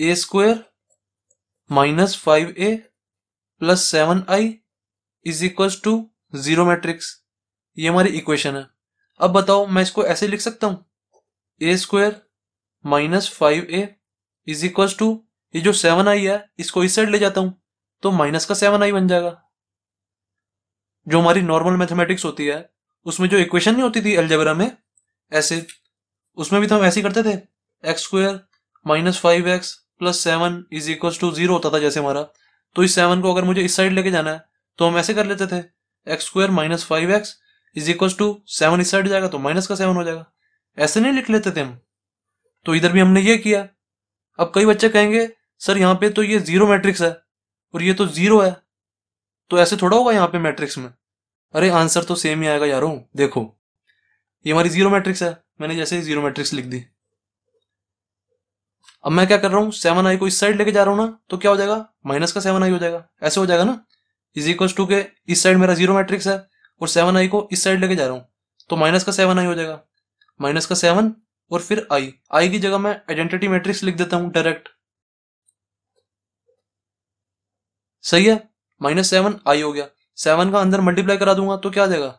A square minus five A plus seven I is equal to zero matrix ये हमारी इक्वेशन है अब बताओ मैं इसको ऐसे लिख सकता हूं A square minus five A is equal to ये जो सेवन आई है इसको इस साइड ले जाता हूं तो माइनस का सेवन आई बन जाएगा जो हमारी नॉर्मल मैथमेटिक्स होती है उसमें जो इक्वेशन नहीं होती थी अलजेबरा में ऐसे उसमें भी तो हम ऐसे ही करते थे X square minus five X plus seven is equal to zero होता था जैसे हमारा तो इस सेवन को अगर मुझे इस साइड लेके जाना है तो हम ऐसे कर लेते थे X square minus five X is equal to seven इस साइड जाएगा तो माइनस का सेवन हो जाएगा ऐसे नहीं लिख लेते थे हम तो इधर भी हमने ये किया अब कई बच्चे कहेंगे सर यहाँ पे तो ये जीरो मैट्रिक्स है और ये तो जीरो है तो ऐसे थोड़ा होगा यहाँ पे मैट्रिक्स में अरे आंसर तो सेम ही आएगा यारो देखो ये हमारी जीरो मैट्रिक्स है मैंने जैसे ही जीरो मैट्रिक्स लिख दी अब मैं क्या कर रहा हूँ सेवन आई को इस साइड लेके जा रहा हूँ ना तो क्या हो जाएगा माइनस का सेवन आई हो जाएगा ऐसे हो जाएगा ना इज इक्वल टू के इस साइड मेरा जीरो मैट्रिक्स है और सेवन आई को इस साइड लेके जा रहा हूँ तो माइनस का सेवन आई हो जाएगा माइनस का सेवन और फिर आई आई की जगह मैं आइडेंटिटी मैट्रिक्स लिख देता हूँ डायरेक्ट सही है माइनस सेवन आई हो गया सेवन का अंदर मल्टीप्लाई करा दूंगा तो क्या आ जाएगा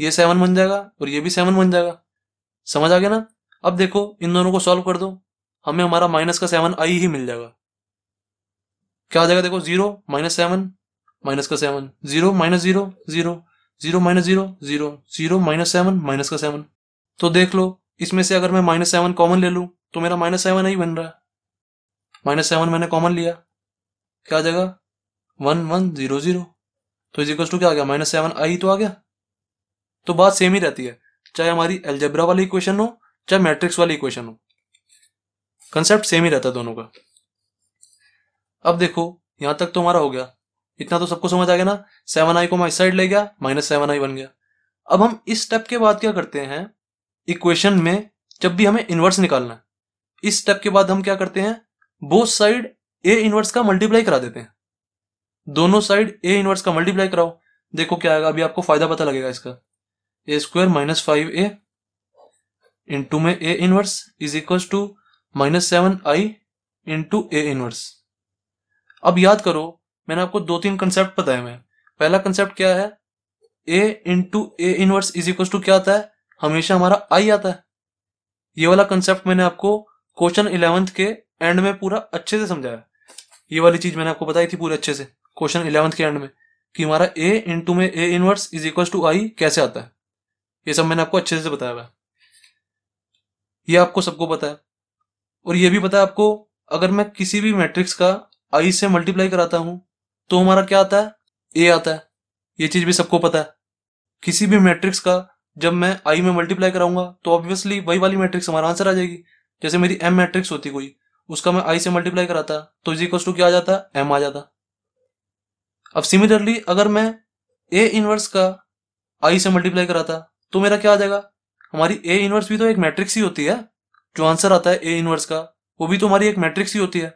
ये सेवन बन जाएगा और ये भी सेवन बन जाएगा समझ आ गया ना अब देखो इन दोनों को सॉल्व कर दो हमें हमारा माइनस का सेवन आई ही मिल जाएगा क्या आ जाएगा देखो जीरो माइनस सेवन माइनस का seven zero minus zero zero zero minus zero zero zero minus seven minus का सेवन तो देख लो इसमें से अगर मैं माइनस सेवन कॉमन ले लू तो मेरा माइनस सेवन ही बन रहा है माइनस सेवन मैंने कॉमन लिया क्या आ जाएगा वन वन जीरो जीरो तो इज इक्वल्स टू क्या आ गया माइनस सेवन आई तो आ गया तो बात सेम ही रहती है चाहे हमारी एल्जेब्रा वाली इक्वेशन हो चाहे मैट्रिक्स वाली इक्वेशन हो कंसेप्ट सेम ही रहता है दोनों का अब देखो यहां तक तो हमारा हो गया इतना तो सबको समझ आ गया ना सेवन आई को मैं इस साइड ले गया माइनस सेवन आई बन गया अब हम इस स्टेप के बाद क्या करते हैं इक्वेशन में जब भी हमें इन्वर्स निकालना है इस स्टेप के बाद हम क्या करते हैं बोथ साइड ए इन्वर्स का मल्टीप्लाई करा देते हैं दोनों साइड ए इन्वर्स का मल्टीप्लाई कराओ देखो क्या आएगा अभी आपको फायदा पता लगेगा इसका A square minus five A into में A inverse is equal to minus seven I into A inverse अब याद करो मैंने आपको दो तीन कंसेप्ट बताए मैं पहला कंसेप्ट क्या है A into A inverse is equal to क्या आता है हमेशा हमारा आई आता है ये वाला कंसेप्ट मैंने आपको क्वेश्चन इलेवंथ के एंड में पूरा अच्छे से समझाया ये वाली चीज मैंने आपको बताई थी पूरे अच्छे से क्वेश्चन इलेवंथ के एंड में कि हमारा ए इंटू में A inverse is equal to I कैसे आता है ये सब मैंने आपको अच्छे से बताया हुआ ये आपको सबको पता है और ये भी पता है आपको अगर मैं किसी भी मैट्रिक्स का आई से मल्टीप्लाई कराता हूं तो हमारा क्या आता है ए आता है ये चीज भी सबको पता है किसी भी मैट्रिक्स का जब मैं आई में मल्टीप्लाई कराऊंगा तो ऑब्वियसली वही वाली मैट्रिक्स हमारा आंसर आ जाएगी जैसे मेरी एम मैट्रिक्स होती कोई उसका मैं आई से मल्टीप्लाई कराता तो इज इक्वल टू क्या आ जाता है एम आ जाता अब सिमिलरली अगर मैं ए इनवर्स का आई से मल्टीप्लाई कराता तो मेरा क्या आ जाएगा हमारी ए इनवर्स भी तो एक मैट्रिक्स ही होती है जो आंसर आता है ए इनवर्स का वो भी तो हमारी एक मैट्रिक्स ही होती है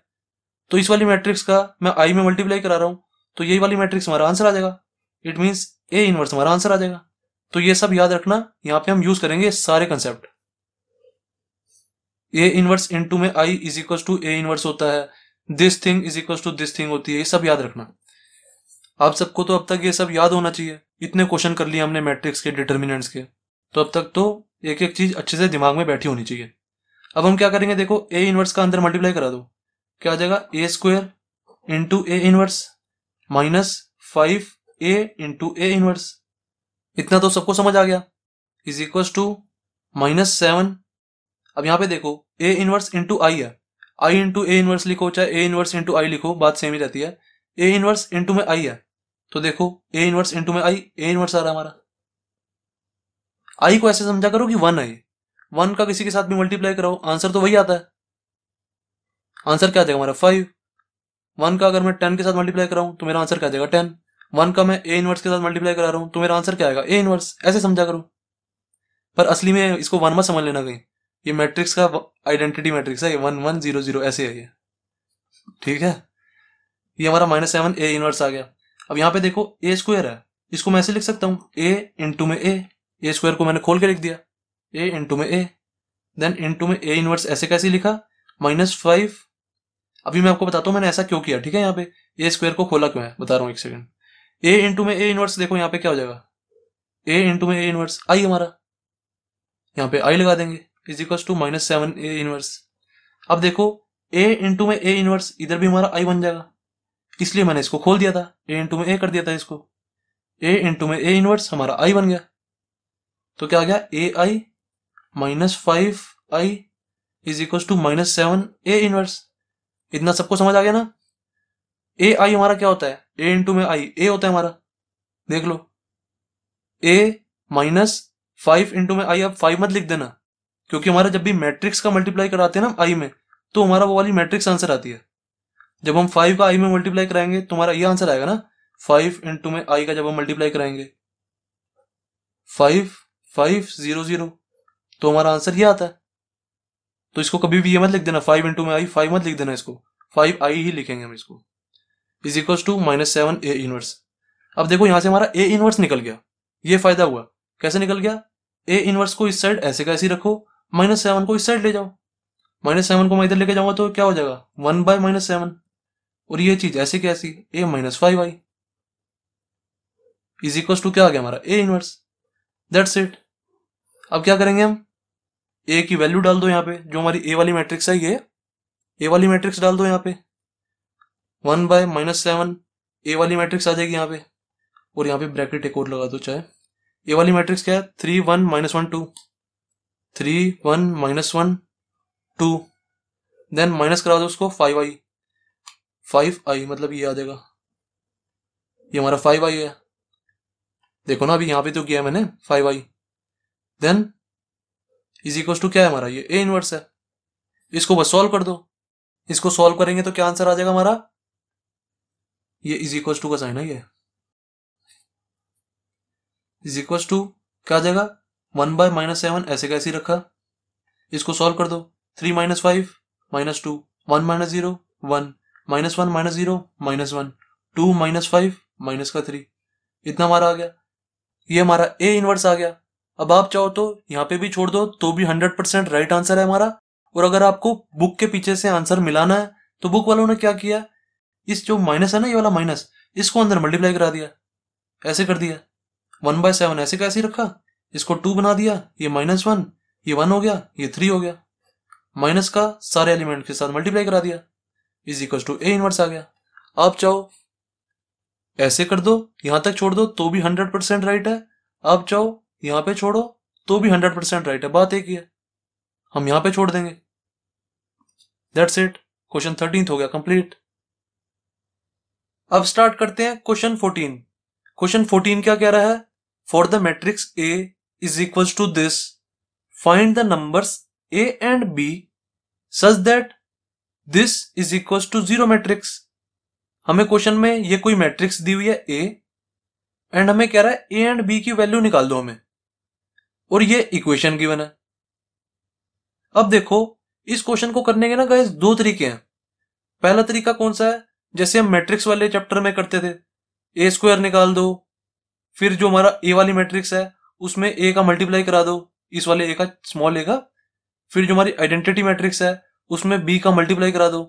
तो इस वाली मैट्रिक्स का मैं आई में मल्टीप्लाई करा रहा हूँ तो यही वाली मैट्रिक्स हमारा आंसर आ जाएगा इट मीन्स ए इनवर्स हमारा आंसर आ जाएगा तो ये सब याद रखना यहाँ पे हम यूज करेंगे सारे concept A inverse into में I is equal to A inverse होता है this thing is equal to this thing होती है ये सब याद रखना आप सबको तो अब तक ये सब याद होना चाहिए इतने क्वेश्चन कर लिए हमने मैट्रिक्स के डिटर्मिनेंट्स के तो अब तक तो एक एक चीज अच्छे से दिमाग में बैठी होनी चाहिए अब हम क्या करेंगे देखो ए इनवर्स का अंदर मल्टीप्लाई करा दो क्या आ जाएगा A square into A inverse minus five A into A inverse इतना तो सबको समझ आ गया is equal to minus seven अब यहां पे देखो ए इनवर्स इंटू आई है आई इंटू ए इनवर्स लिखो चाहे ए इनवर्स इंटू आई लिखो बात सेम ही रहती है ए इनवर्स इंटू में आई है तो देखो ए इनवर्स इंटू में आई ए इनवर्स आ रहा हमारा आई को ऐसे समझा करो कि वन आई वन का किसी के साथ भी मल्टीप्लाई कराओ आंसर तो वही आता है आंसर क्या देगा जाएगा हमारा फाइव वन का अगर मैं टेन के साथ मल्टीप्लाई कराऊं तो मेरा आंसर क्या देगा जाएगा टेन वन का मैं ए इनवर्स के साथ मल्टीप्लाई करा रहा हूं तो मेरा आंसर क्या आएगा ए इनवर्स ऐसे समझा करो पर असली में इसको वन मत समझ लेना कहीं ये मैट्रिक्स का आइडेंटिटी मैट्रिक्स है ये वन वन जीरो जीरो ऐसे है ये ठीक है ये हमारा माइनस सेवन ए इनवर्स आ गया अब यहाँ पे देखो ए स्क्वायर है इसको मैं ऐसे लिख सकता हूँ ए इंटू में ए ए स्क्वायर को मैंने खोल के लिख दिया ए इंटू में ए देन इंटू में ए इनवर्स ऐसे कैसे लिखा माइनस फाइव अभी मैं आपको बताता हूँ मैंने ऐसा क्यों किया ठीक है यहाँ पे ए स्क्वायर को खोला क्यों है बता रहा हूँ एक सेकंड ए इंटू में ए इनवर्स देखो यहाँ पे क्या हो जाएगा ए इंटू में ए इनवर्स आई हमारा यहाँ पे आई लगा देंगे equals to minus seven A inverse अब देखो ए इंटू में ए इनवर्स इधर भी हमारा आई बन जाएगा इसलिए मैंने इसको खोल दिया था ए इंटू में ए कर दिया था इसको ए इंटू में ए इनवर्स हमारा आई बन गया तो क्या आ गया A I minus five I is to minus seven A inverse इतना सबको समझ आ गया ना ए आई हमारा क्या होता है ए इंटू में आई ए होता है हमारा देख लो ए माइनस फाइव इंटू में आई आप फाइव मत लिख देना क्योंकि हमारा जब भी मैट्रिक्स का मल्टीप्लाई कराते हैं ना आई में तो हमारा वो वाली मैट्रिक्स आंसर आती है जब हम फाइव का आई में मल्टीप्लाई कराएंगे तो हमारा ये आंसर आएगा ना फाइव इंटू में आई का जब हम मल्टीप्लाई कराएंगे फाइव फाइव जीरो जीरो तो हमारा आंसर ये आता है तो इसको कभी भी ये मत लिख देना फाइव इंटू में आई फाइव मत लिख देना इसको फाइव आई ही लिखेंगे हम इसको is equal to minus seven A inverse अब देखो यहां से हमारा ए इनवर्स निकल गया ये फायदा हुआ कैसे निकल गया ए इनवर्स को इस साइड ऐसे का ऐसे रखो माइनस सेवन को इस साइड ले जाओ माइनस सेवन को मैं इधर लेके जाऊंगा तो क्या हो जाएगा वन बाय माइनस सेवन और ये चीज ऐसे कैसी A minus five I is equal to क्या आ गया हमारा ए इनवर्स दैट्स इट अब क्या करेंगे हम ए की वैल्यू डाल दो यहाँ पे जो हमारी ए वाली मैट्रिक्स है ये ए वाली मैट्रिक्स डाल दो यहाँ पे one by minus seven A वाली मैट्रिक्स आ जाएगी यहाँ पे और यहाँ पे ब्रैकेट एक और लगा दो चाहे ए वाली मैट्रिक्स क्या है three one minus one two three one minus one two then minus करा दो उसको फाइव आई फाइव आई मतलब ये आ जाएगा ये हमारा फाइव आई है देखो ना अभी यहाँ पे तो किया मैंने five I then is equal to क्या है हमारा ये ए इनवर्स है इसको बस सॉल्व कर दो इसको सॉल्व करेंगे तो क्या आंसर आ जाएगा हमारा ये इज इक्वल टू का साइन है ये इज इक्वल टू क्या आ जाएगा वन बाय माइनस सेवन ऐसे कैसे रखा इसको सॉल्व कर दो three minus five minus two one minus zero one minus one minus zero minus one two minus five minus का थ्री इतना हमारा आ गया ये हमारा ए इनवर्स आ गया अब आप चाहो तो यहाँ पे भी छोड़ दो तो भी हंड्रेड परसेंट राइट आंसर है हमारा और अगर आपको बुक के पीछे से आंसर मिलाना है तो बुक वालों ने क्या किया इस जो माइनस है ना ये वाला माइनस इसको अंदर मल्टीप्लाई करा दिया ऐसे कर दिया वन बाय सेवन ऐसे कैसे रखा इसको टू बना दिया ये माइनस वन ये वन हो गया ये थ्री हो गया माइनस का सारे एलिमेंट के साथ मल्टीप्लाई करा दिया is equal to A inverse आ गया आप चाहो ऐसे कर दो यहां तक छोड़ दो तो भी हंड्रेड परसेंट राइट है आप चाहो यहां पे छोड़ो तो भी हंड्रेड परसेंट राइट है बात एक ही है हम यहां पे छोड़ देंगे दैट्स इट क्वेश्चन थर्टीन हो गया कंप्लीट अब स्टार्ट करते हैं क्वेश्चन फोर्टीन क्वेश्चन फोर्टीन क्या कह रहा है for the matrix A is equal to this find the numbers A and B such that this is equal to zero matrix हमें क्वेश्चन में ये कोई मैट्रिक्स दी हुई है ए एंड हमें कह रहा है ए एंड बी की वैल्यू निकाल दो हमें और ये इक्वेशन गिवन है अब देखो इस क्वेश्चन को करने के ना गए दो तरीके हैं पहला तरीका कौन सा है जैसे हम मैट्रिक्स वाले चैप्टर में करते थे ए स्क्वायर निकाल दो फिर जो हमारा ए वाली मैट्रिक्स है उसमें ए का मल्टीप्लाई करा दो इस वाले ए का स्मॉल ए का फिर जो हमारी आइडेंटिटी मैट्रिक्स है उसमें बी का मल्टीप्लाई करा दो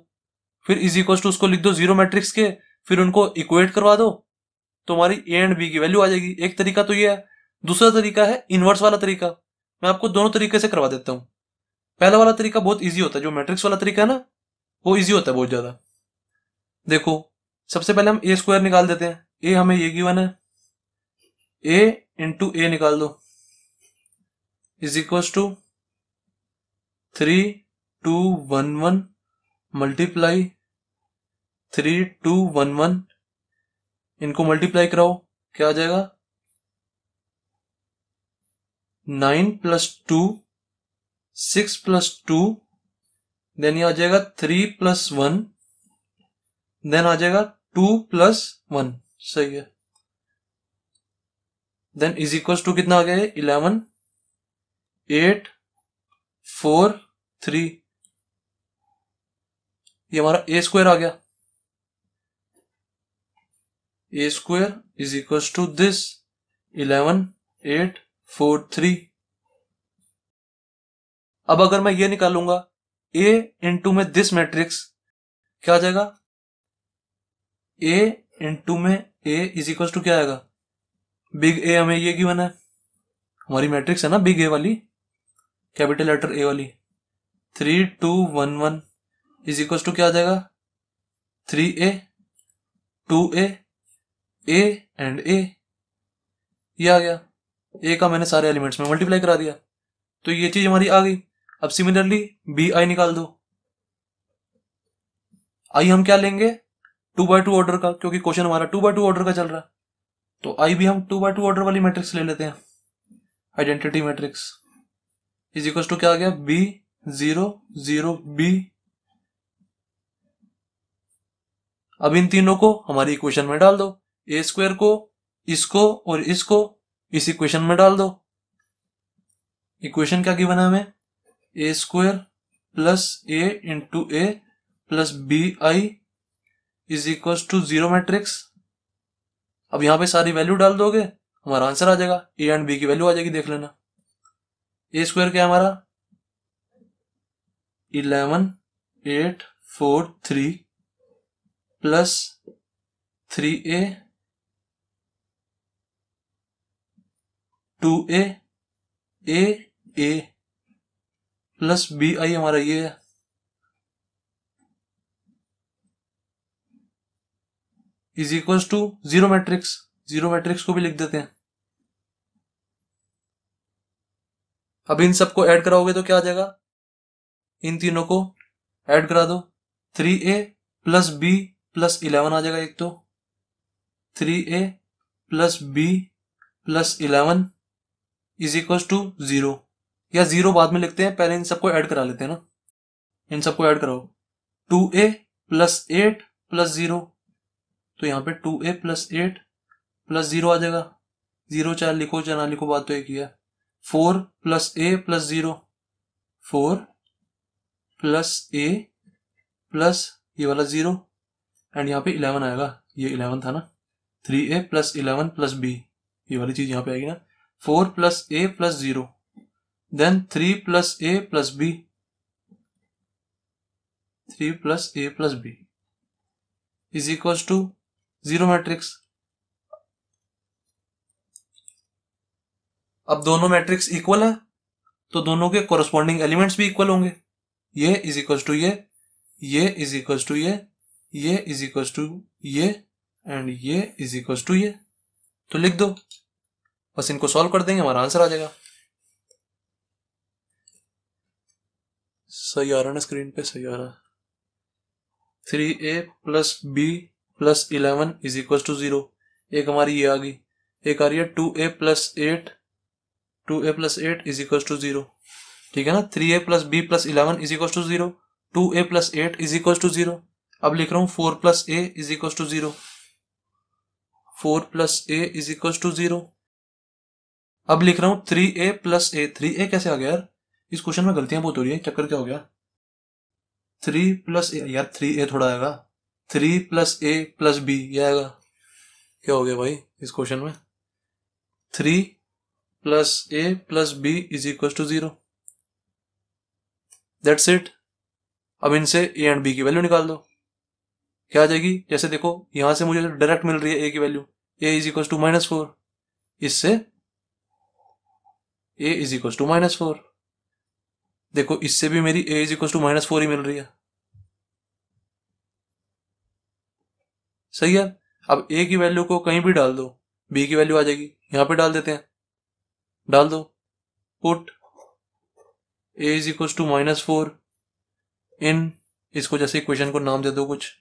फिर इज इक्वल टू उसको लिख दो जीरो मैट्रिक्स के फिर उनको इक्वेट करवा दो तो हमारी ए एंड बी की वैल्यू आ जाएगी एक तरीका तो ये है दूसरा तरीका है इन्वर्स वाला तरीका मैं आपको दोनों तरीके से करवा देता हूं पहला वाला तरीका बहुत ईजी होता है जो मैट्रिक्स वाला तरीका है ना वो ईजी होता है बहुत ज़्यादा देखो सबसे पहले हम ए स्क्वायर निकाल देते हैं ए हमें ये गिवन है ए इंटू ए निकाल दो is equal to three two one one multiply three two one one इनको मल्टीप्लाई कराओ क्या आ जाएगा nine plus two six plus two then ये आ जाएगा थ्री प्लस वन देन आ जाएगा टू प्लस वन सही है देन इज इक्वल टू कितना आ गया इलेवन एट फोर थ्री ये हमारा ए स्क्वायर आ गया A square is equal to this eleven eight four three अब अगर मैं ये निकालूंगा ए इंटू में दिस मैट्रिक्स क्या आ जाएगा ए इंटू में ए इज इक्वल टू क्या आएगा बिग ए हमें ये गिवन है हमारी मैट्रिक्स है ना बिग ए वाली कैपिटल लेटर ए वाली three two one one is equal to क्या आ जाएगा three A two A A and A ये आ गया ए का मैंने सारे एलिमेंट्स में मल्टीप्लाई करा दिया तो ये चीज हमारी आ गई अब सिमिलरली बी आई निकाल दो आई हम क्या लेंगे टू बाय टू ऑर्डर का क्योंकि क्वेश्चन हमारा टू बाय टू ऑर्डर का चल रहा है तो आई भी हम टू बाय टू ऑर्डर वाली मैट्रिक्स ले लेते हैं identity matrix is equal to क्या आ गया बी जीरो जीरो बी अब इन तीनों को हमारी इक्वेशन में डाल दो ए स्क्वायर को इसको और इसको इस इक्वेशन में डाल दो इक्वेशन क्या गिवन है हमें A square plus A into A plus B I is equal to zero matrix अब यहां पे सारी वैल्यू डाल दोगे हमारा आंसर आ जाएगा ए एंड बी की वैल्यू आ जाएगी देख लेना ए स्क्वायर क्या हमारा eleven eight four three plus three A two A A A plus B I हमारा ये है is equals to zero matrix zero matrix को भी लिख देते हैं अब इन सबको ऐड कराओगे तो क्या आ जाएगा इन तीनों को ऐड करा दो three A plus B plus eleven आ जाएगा एक तो three A plus B plus eleven is equals to zero या जीरो बाद में लिखते हैं पहले इन सबको ऐड करा लेते हैं ना इन सबको ऐड कराओ two A plus eight plus zero तो यहाँ पे two A plus eight plus zero आ जाएगा जीरो चाहे लिखो चाहे ना लिखो बात तो एक ही है four plus A plus zero four plus A plus ये वाला जीरो एंड यहाँ पे इलेवन आएगा ये इलेवन था ना three A plus eleven plus B ये वाली चीज यहाँ पे आएगी ना 4 plus a plus 0 then 3 plus a plus b 3 plus a plus b is equals to 0 matrix अब दोनों मैट्रिक्स इक्वल है तो दोनों के कॉरस्पॉन्डिंग एलिमेंट्स भी इक्वल होंगे ये इज इक्वल टू ये ये इज इक्वल टू ये ये इज इक्वल टू ये एंड ये इज इक्वल टू ये तो लिख दो बस इनको सॉल्व कर देंगे हमारा आंसर आ जाएगा सही आ रहा ना स्क्रीन पे सही आ रहा three A plus B plus eleven is equal to zero एक हमारी ये आ गई एक आ रही है two A plus eight two A plus eight is equal to zero ठीक है ना three A plus B plus eleven is equal to zero two A plus eight is equal to zero अब लिख रहा हूं four plus A is equal to zero four plus A is equal to zero अब लिख रहा हूं three A plus A three A कैसे आ गया यार इस क्वेश्चन में गलतियां बहुत हो रही है चक्कर क्या हो गया थ्री प्लस ए यार थ्री ए थोड़ा आएगा three plus A plus B ये आएगा क्या हो गया भाई इस क्वेश्चन में three plus A plus B is equal to zero that's it अब इनसे ए एंड बी की वैल्यू निकाल दो क्या आ जाएगी जैसे देखो यहां से मुझे डायरेक्ट मिल रही है ए की value A is equal to minus four इससे A is equal to minus four देखो इससे भी मेरी A is equal to minus four ही मिल रही है सही है अब ए की वैल्यू को कहीं भी डाल दो बी की वैल्यू आ जाएगी यहां पे डाल देते हैं डाल दो put A is equal to minus four इन इसको जैसे इक्वेशन को नाम दे दो कुछ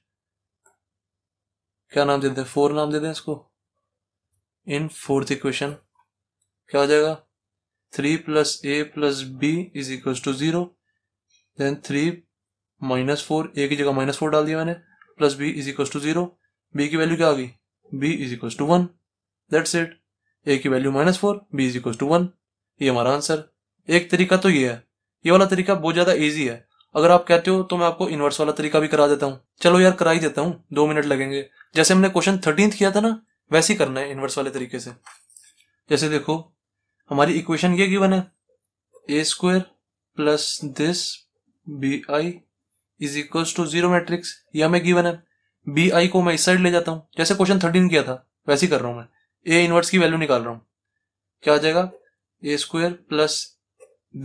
क्या नाम देते हैं फोर नाम देते हैं इसको इन फोर्थ इक्वेशन क्या हो जाएगा 3 plus a plus b is equal to zero then three minus four A की जगह माइनस फोर डाल दिया मैंने plus B is equal to zero B की वैल्यू क्या आ गई B is equal to one that's it A की value minus four B is equal to one ये हमारा आंसर एक तरीका तो ये है ये वाला तरीका बहुत ज्यादा ईजी है अगर आप कहते हो तो मैं आपको इन्वर्स वाला तरीका भी करा देता हूँ चलो यार करा ही देता हूँ दो मिनट लगेंगे जैसे हमने क्वेश्चन थर्टीन किया था ना वैसे ही करना है इन्वर्स वाले तरीके से जैसे देखो हमारी इक्वेशन क्या गिवन है A square plus this B I is equal to zero matrix ये हमें गिवन है बी आई को मैं इस साइड ले जाता हूं जैसे क्वेश्चन थर्टीन किया था वैसे ही कर रहा हूं मैं ए इनवर्स की वैल्यू निकाल रहा हूं क्या आ जाएगा A square plus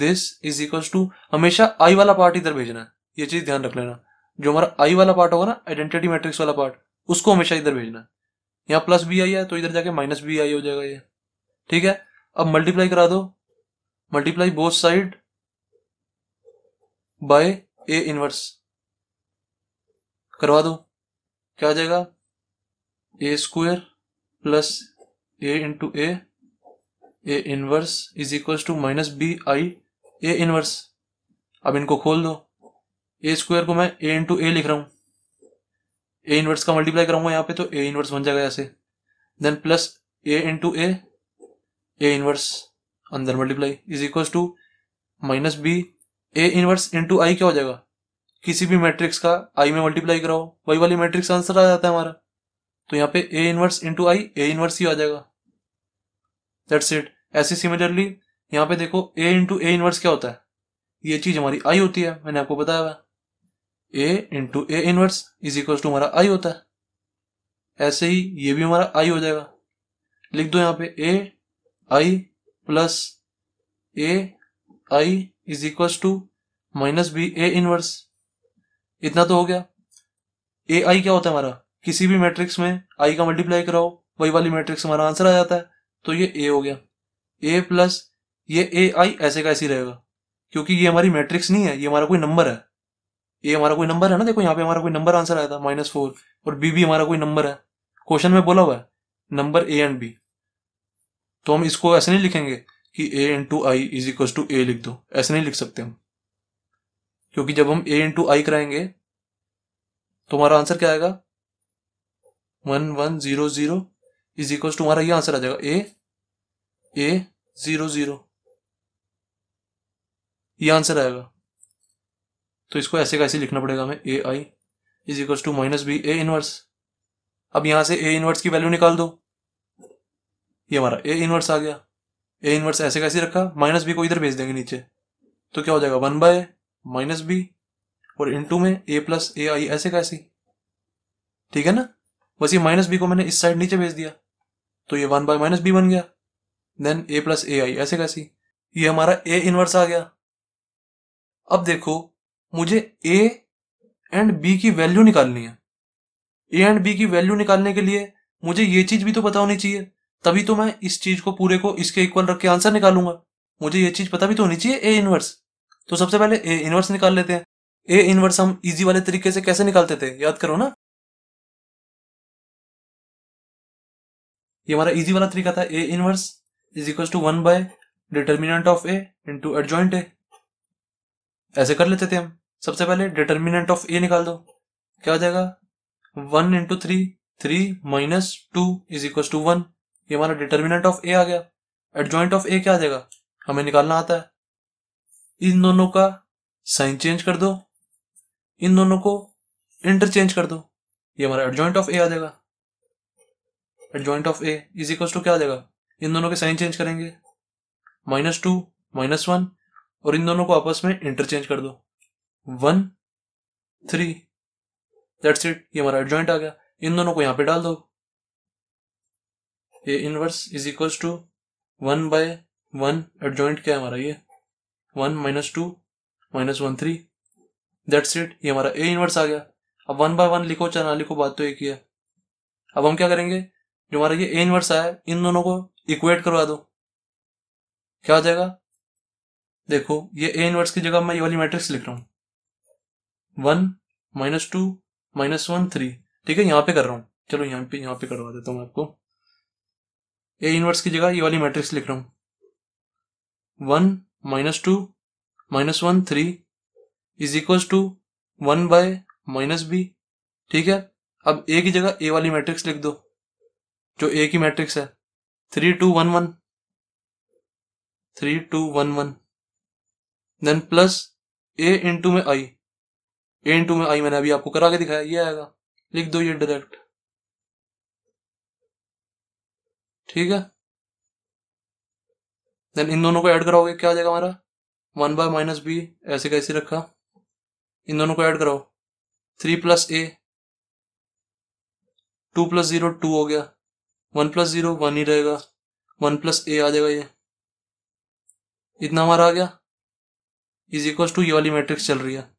this is equal to हमेशा आई वाला पार्ट इधर भेजना है ये चीज ध्यान रख लेना जो हमारा आई वाला पार्ट होगा ना आइडेंटिटी मैट्रिक्स वाला पार्ट उसको हमेशा इधर भेजना है यहाँ प्लस बी आई है तो इधर जाके माइनस बी आई हो जाएगा ये ठीक है अब मल्टीप्लाई करा दो multiply both side by A inverse करवा दो क्या आ जाएगा A square plus A into A A inverse is equal to minus B I A inverse अब इनको खोल दो ए स्क्वायर को मैं ए इंटू ए लिख रहा हूं ए इनवर्स का मल्टीप्लाई कराऊंगा यहां पे तो ए इनवर्स बन जाएगा ऐसे then plus A into A A inverse अंदर multiply is equal to minus B A inverse into I क्या हो जाएगा किसी भी मैट्रिक्स का आई में मल्टीप्लाई कराओ वही वाली मैट्रिक्स आंसर आ जाता है हमारा तो यहाँ पे A inverse into I A inverse ही आ जाएगा दैट्स इट ऐसे सिमिलरली यहाँ पे देखो ए इंटू ए इनवर्स क्या होता है ये चीज हमारी आई होती है मैंने आपको बताया हुआ A into A inverse is equal to हमारा आई होता है ऐसे ही ये भी हमारा आई हो जाएगा लिख दो यहाँ पे A I plus A I is equal to minus B A inverse इतना तो हो गया ए आई क्या होता है हमारा किसी भी मैट्रिक्स में आई का मल्टीप्लाई कराओ वही वाली मैट्रिक्स हमारा आंसर आ जाता है तो ये ए हो गया ए प्लस ये ए आई ऐसे का ऐसी रहेगा क्योंकि ये हमारी मैट्रिक्स नहीं है ये हमारा कोई नंबर है ए हमारा कोई नंबर है ना देखो यहाँ पे हमारा कोई नंबर आंसर आया था माइनस फोर और बी भी हमारा कोई नंबर है क्वेश्चन में बोला हुआ है नंबर ए एंड बी तो हम इसको ऐसे नहीं लिखेंगे कि A into I is equal to A लिख दो ऐसे नहीं लिख सकते हम क्योंकि जब हम ए इंटू आई कराएंगे तो हमारा आंसर क्या आएगा one one zero zero is equal to हमारा ये आंसर आ जाएगा ए ए जीरो जीरो ये आंसर आएगा तो इसको ऐसे कैसे लिखना पड़ेगा हमें A I is equal to minus B A inverse अब यहां से ए इनवर्स की वैल्यू निकाल दो ये हमारा ए इन्वर्स आ गया ए इनवर्स ऐसे कैसे रखा माइनस बी को इधर भेज देंगे नीचे तो क्या हो जाएगा वन बाय माइनस बी और इनटू में ए प्लस ए आई ऐसे कैसे ठीक है ना बस ये माइनस बी को मैंने इस साइड नीचे भेज दिया तो ये वन बाय माइनस बी बन गया देन ए प्लस ए आई ऐसे कैसी ये हमारा ए इनवर्स आ गया अब देखो मुझे ए एंड बी की वैल्यू निकालनी है ए एंड बी की वैल्यू निकालने के लिए मुझे ये चीज भी तो पता होनी चाहिए तभी तो मैं इस चीज को पूरे को इसके इक्वल रख के आंसर निकालूंगा मुझे ये चीज पता भी तो होनी चाहिए ए इनवर्स तो सबसे पहले ए इनवर्स निकाल लेते हैं ए इनवर्स हम इजी वाले तरीके से कैसे निकालते थे याद करो ना ये हमारा इजी वाला तरीका था A inverse is equal to one by determinant of A into adjoint A ऐसे कर लेते थे हम सबसे पहले डिटर्मिनेंट ऑफ ए निकाल दो क्या हो जाएगा one into three three minus two is equal to one ये हमारा डिटर्मिनेंट ऑफ ए आ गया एडजॉइंट ऑफ ए क्या आ जाएगा हमें निकालना आता है इन दोनों का साइन चेंज कर दो इन दोनों को इंटरचेंज कर दो ये हमारा एडजॉइंट ऑफ ए आ जाएगा adjoint of A is equal to क्या आ जाएगा इन दोनों के साइन चेंज करेंगे माइनस टू माइनस वन और इन दोनों को आपस में इंटरचेंज कर दो वन थ्री दैट्स इट ये हमारा एडजॉइंट आ गया इन दोनों को यहाँ पे डाल दो A inverse is equal to one by one adjoint क्या है हमारा ये one minus two minus one three that's it ये हमारा ए इनवर्स आ गया अब वन बाय वन लिखो चाहे ना लिखो बात तो एक ही है अब हम क्या करेंगे जो हमारा ये ए इनवर्स आया इन दोनों को इक्वेट करवा दो क्या हो जाएगा देखो ये ए इनवर्स की जगह मैं ये वाली मैट्रिक्स लिख रहा हूं one minus two minus one three ठीक है यहां पे कर रहा हूँ चलो यहां पे यहां पे करवा देता हूं आपको ए इनवर्स की जगह ये वाली मैट्रिक्स लिख रहा हूं one minus two minus one three is equal to one by minus B ठीक है अब ए की जगह ए वाली मैट्रिक्स लिख दो जो ए की मैट्रिक्स है three two one one three two one one then plus A into में आई ए इंटू में आई मैंने अभी आपको करा के दिखाया ये आएगा लिख दो ये डायरेक्ट ठीक है देन इन दोनों को ऐड कराओगे क्या आ जाएगा हमारा वन बाय माइनस बी ऐसे कैसे रखा इन दोनों को ऐड कराओ three plus A two plus zero two हो गया वन प्लस जीरो वन ही रहेगा वन प्लस ए आ जाएगा ये इतना हमारा आ गया इज इक्वल टू ये वाली मैट्रिक्स चल रही है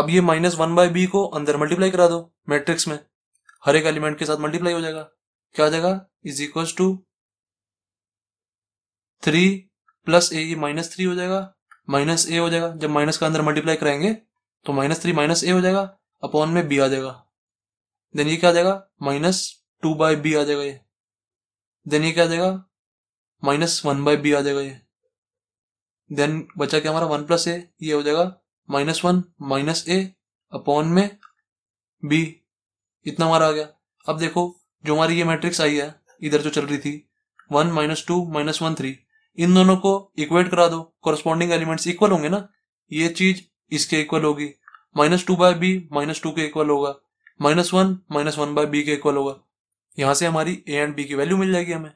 अब ये माइनस वन बाय बी को अंदर मल्टीप्लाई करा दो मैट्रिक्स में हर एक एलिमेंट के साथ मल्टीप्लाई हो जाएगा क्या हो जाएगा is equal to three plus A ये माइनस थ्री हो जाएगा माइनस ए हो जाएगा जब माइनस का अंदर मल्टीप्लाई कराएंगे तो माइनस थ्री माइनस ए हो जाएगा अपॉन में बी आ जाएगा देन ये क्या आ जाएगा माइनस टू बाय बी आ जाएगा ये देन ये क्या आ जाएगा माइनस वन बाय बी आ जाएगा ये देन बचा क्या हमारा वन प्लस ए ये हो जाएगा minus one minus A upon में बी इतना हमारा आ गया अब देखो जो हमारी ये मैट्रिक्स आई है इधर जो चल रही थी one minus two minus one three इन दोनों को इक्वेट करा दो कॉरस्पॉन्डिंग एलिमेंट्स इक्वल होंगे ना ये चीज इसके इक्वल होगी minus two by B minus two के इक्वल होगा minus one minus one by B के इक्वल होगा यहां से हमारी ए एंड बी की वैल्यू मिल जाएगी हमें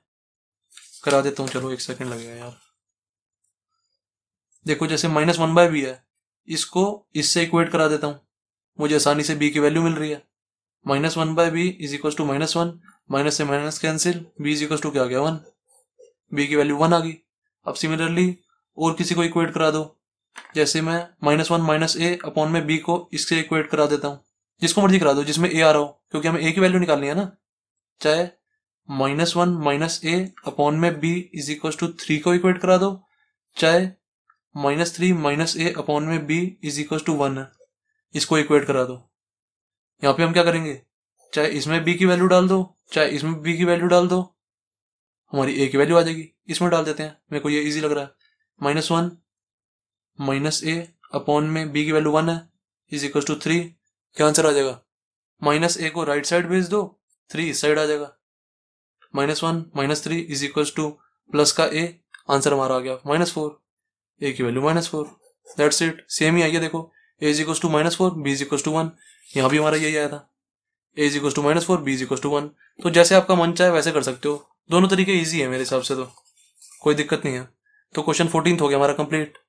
करा देता हूँ चलो एक सेकेंड लगेगा यार देखो जैसे माइनस वन बाय बी है इसको इससे इक्वेट करा देता हूँ मुझे आसानी से बी की वैल्यू मिल रही है minus one by B is equal to minus one minus से minus cancel B is equal to क्या गया वन बी की वैल्यू वन आ गई अब सिमिलरली और किसी को इक्वेट करा दो जैसे मैं minus one minus A upon में बी को इससे इक्वेट करा देता हूँ जिसको मर्जी करा दो जिसमें ए आ रहा हो क्योंकि हमें ए की वैल्यू निकालनी है ना चाहे minus one minus A upon में B is equal to three को इक्वेट करा दो चाहे minus three minus A upon में B is equal to one इसको इक्वेट करा दो यहाँ पे हम क्या करेंगे चाहे इसमें बी की वैल्यू डाल दो चाहे इसमें बी की वैल्यू डाल दो हमारी ए की वैल्यू आ जाएगी इसमें डाल देते हैं मेरे को ये इजी लग रहा है minus one minus A upon में बी की वैल्यू वन है इज इक्वल टू थ्री क्या आंसर आ जाएगा माइनस ए को राइट साइड भेज दो थ्री इस साइड आ जाएगा minus one minus three is equal to plus का ए आंसर हमारा आ गया माइनस फोर ए की value minus four that's it same ही आइए देखो A is equal to minus four B is equal to one यहां भी हमारा यही आया था A equal to minus four B equal to one तो जैसे आपका मन चाहे वैसे कर सकते हो दोनों तरीके ईजी है मेरे हिसाब से तो कोई दिक्कत नहीं है तो क्वेश्चन फोर्टीन हो गया हमारा कंप्लीट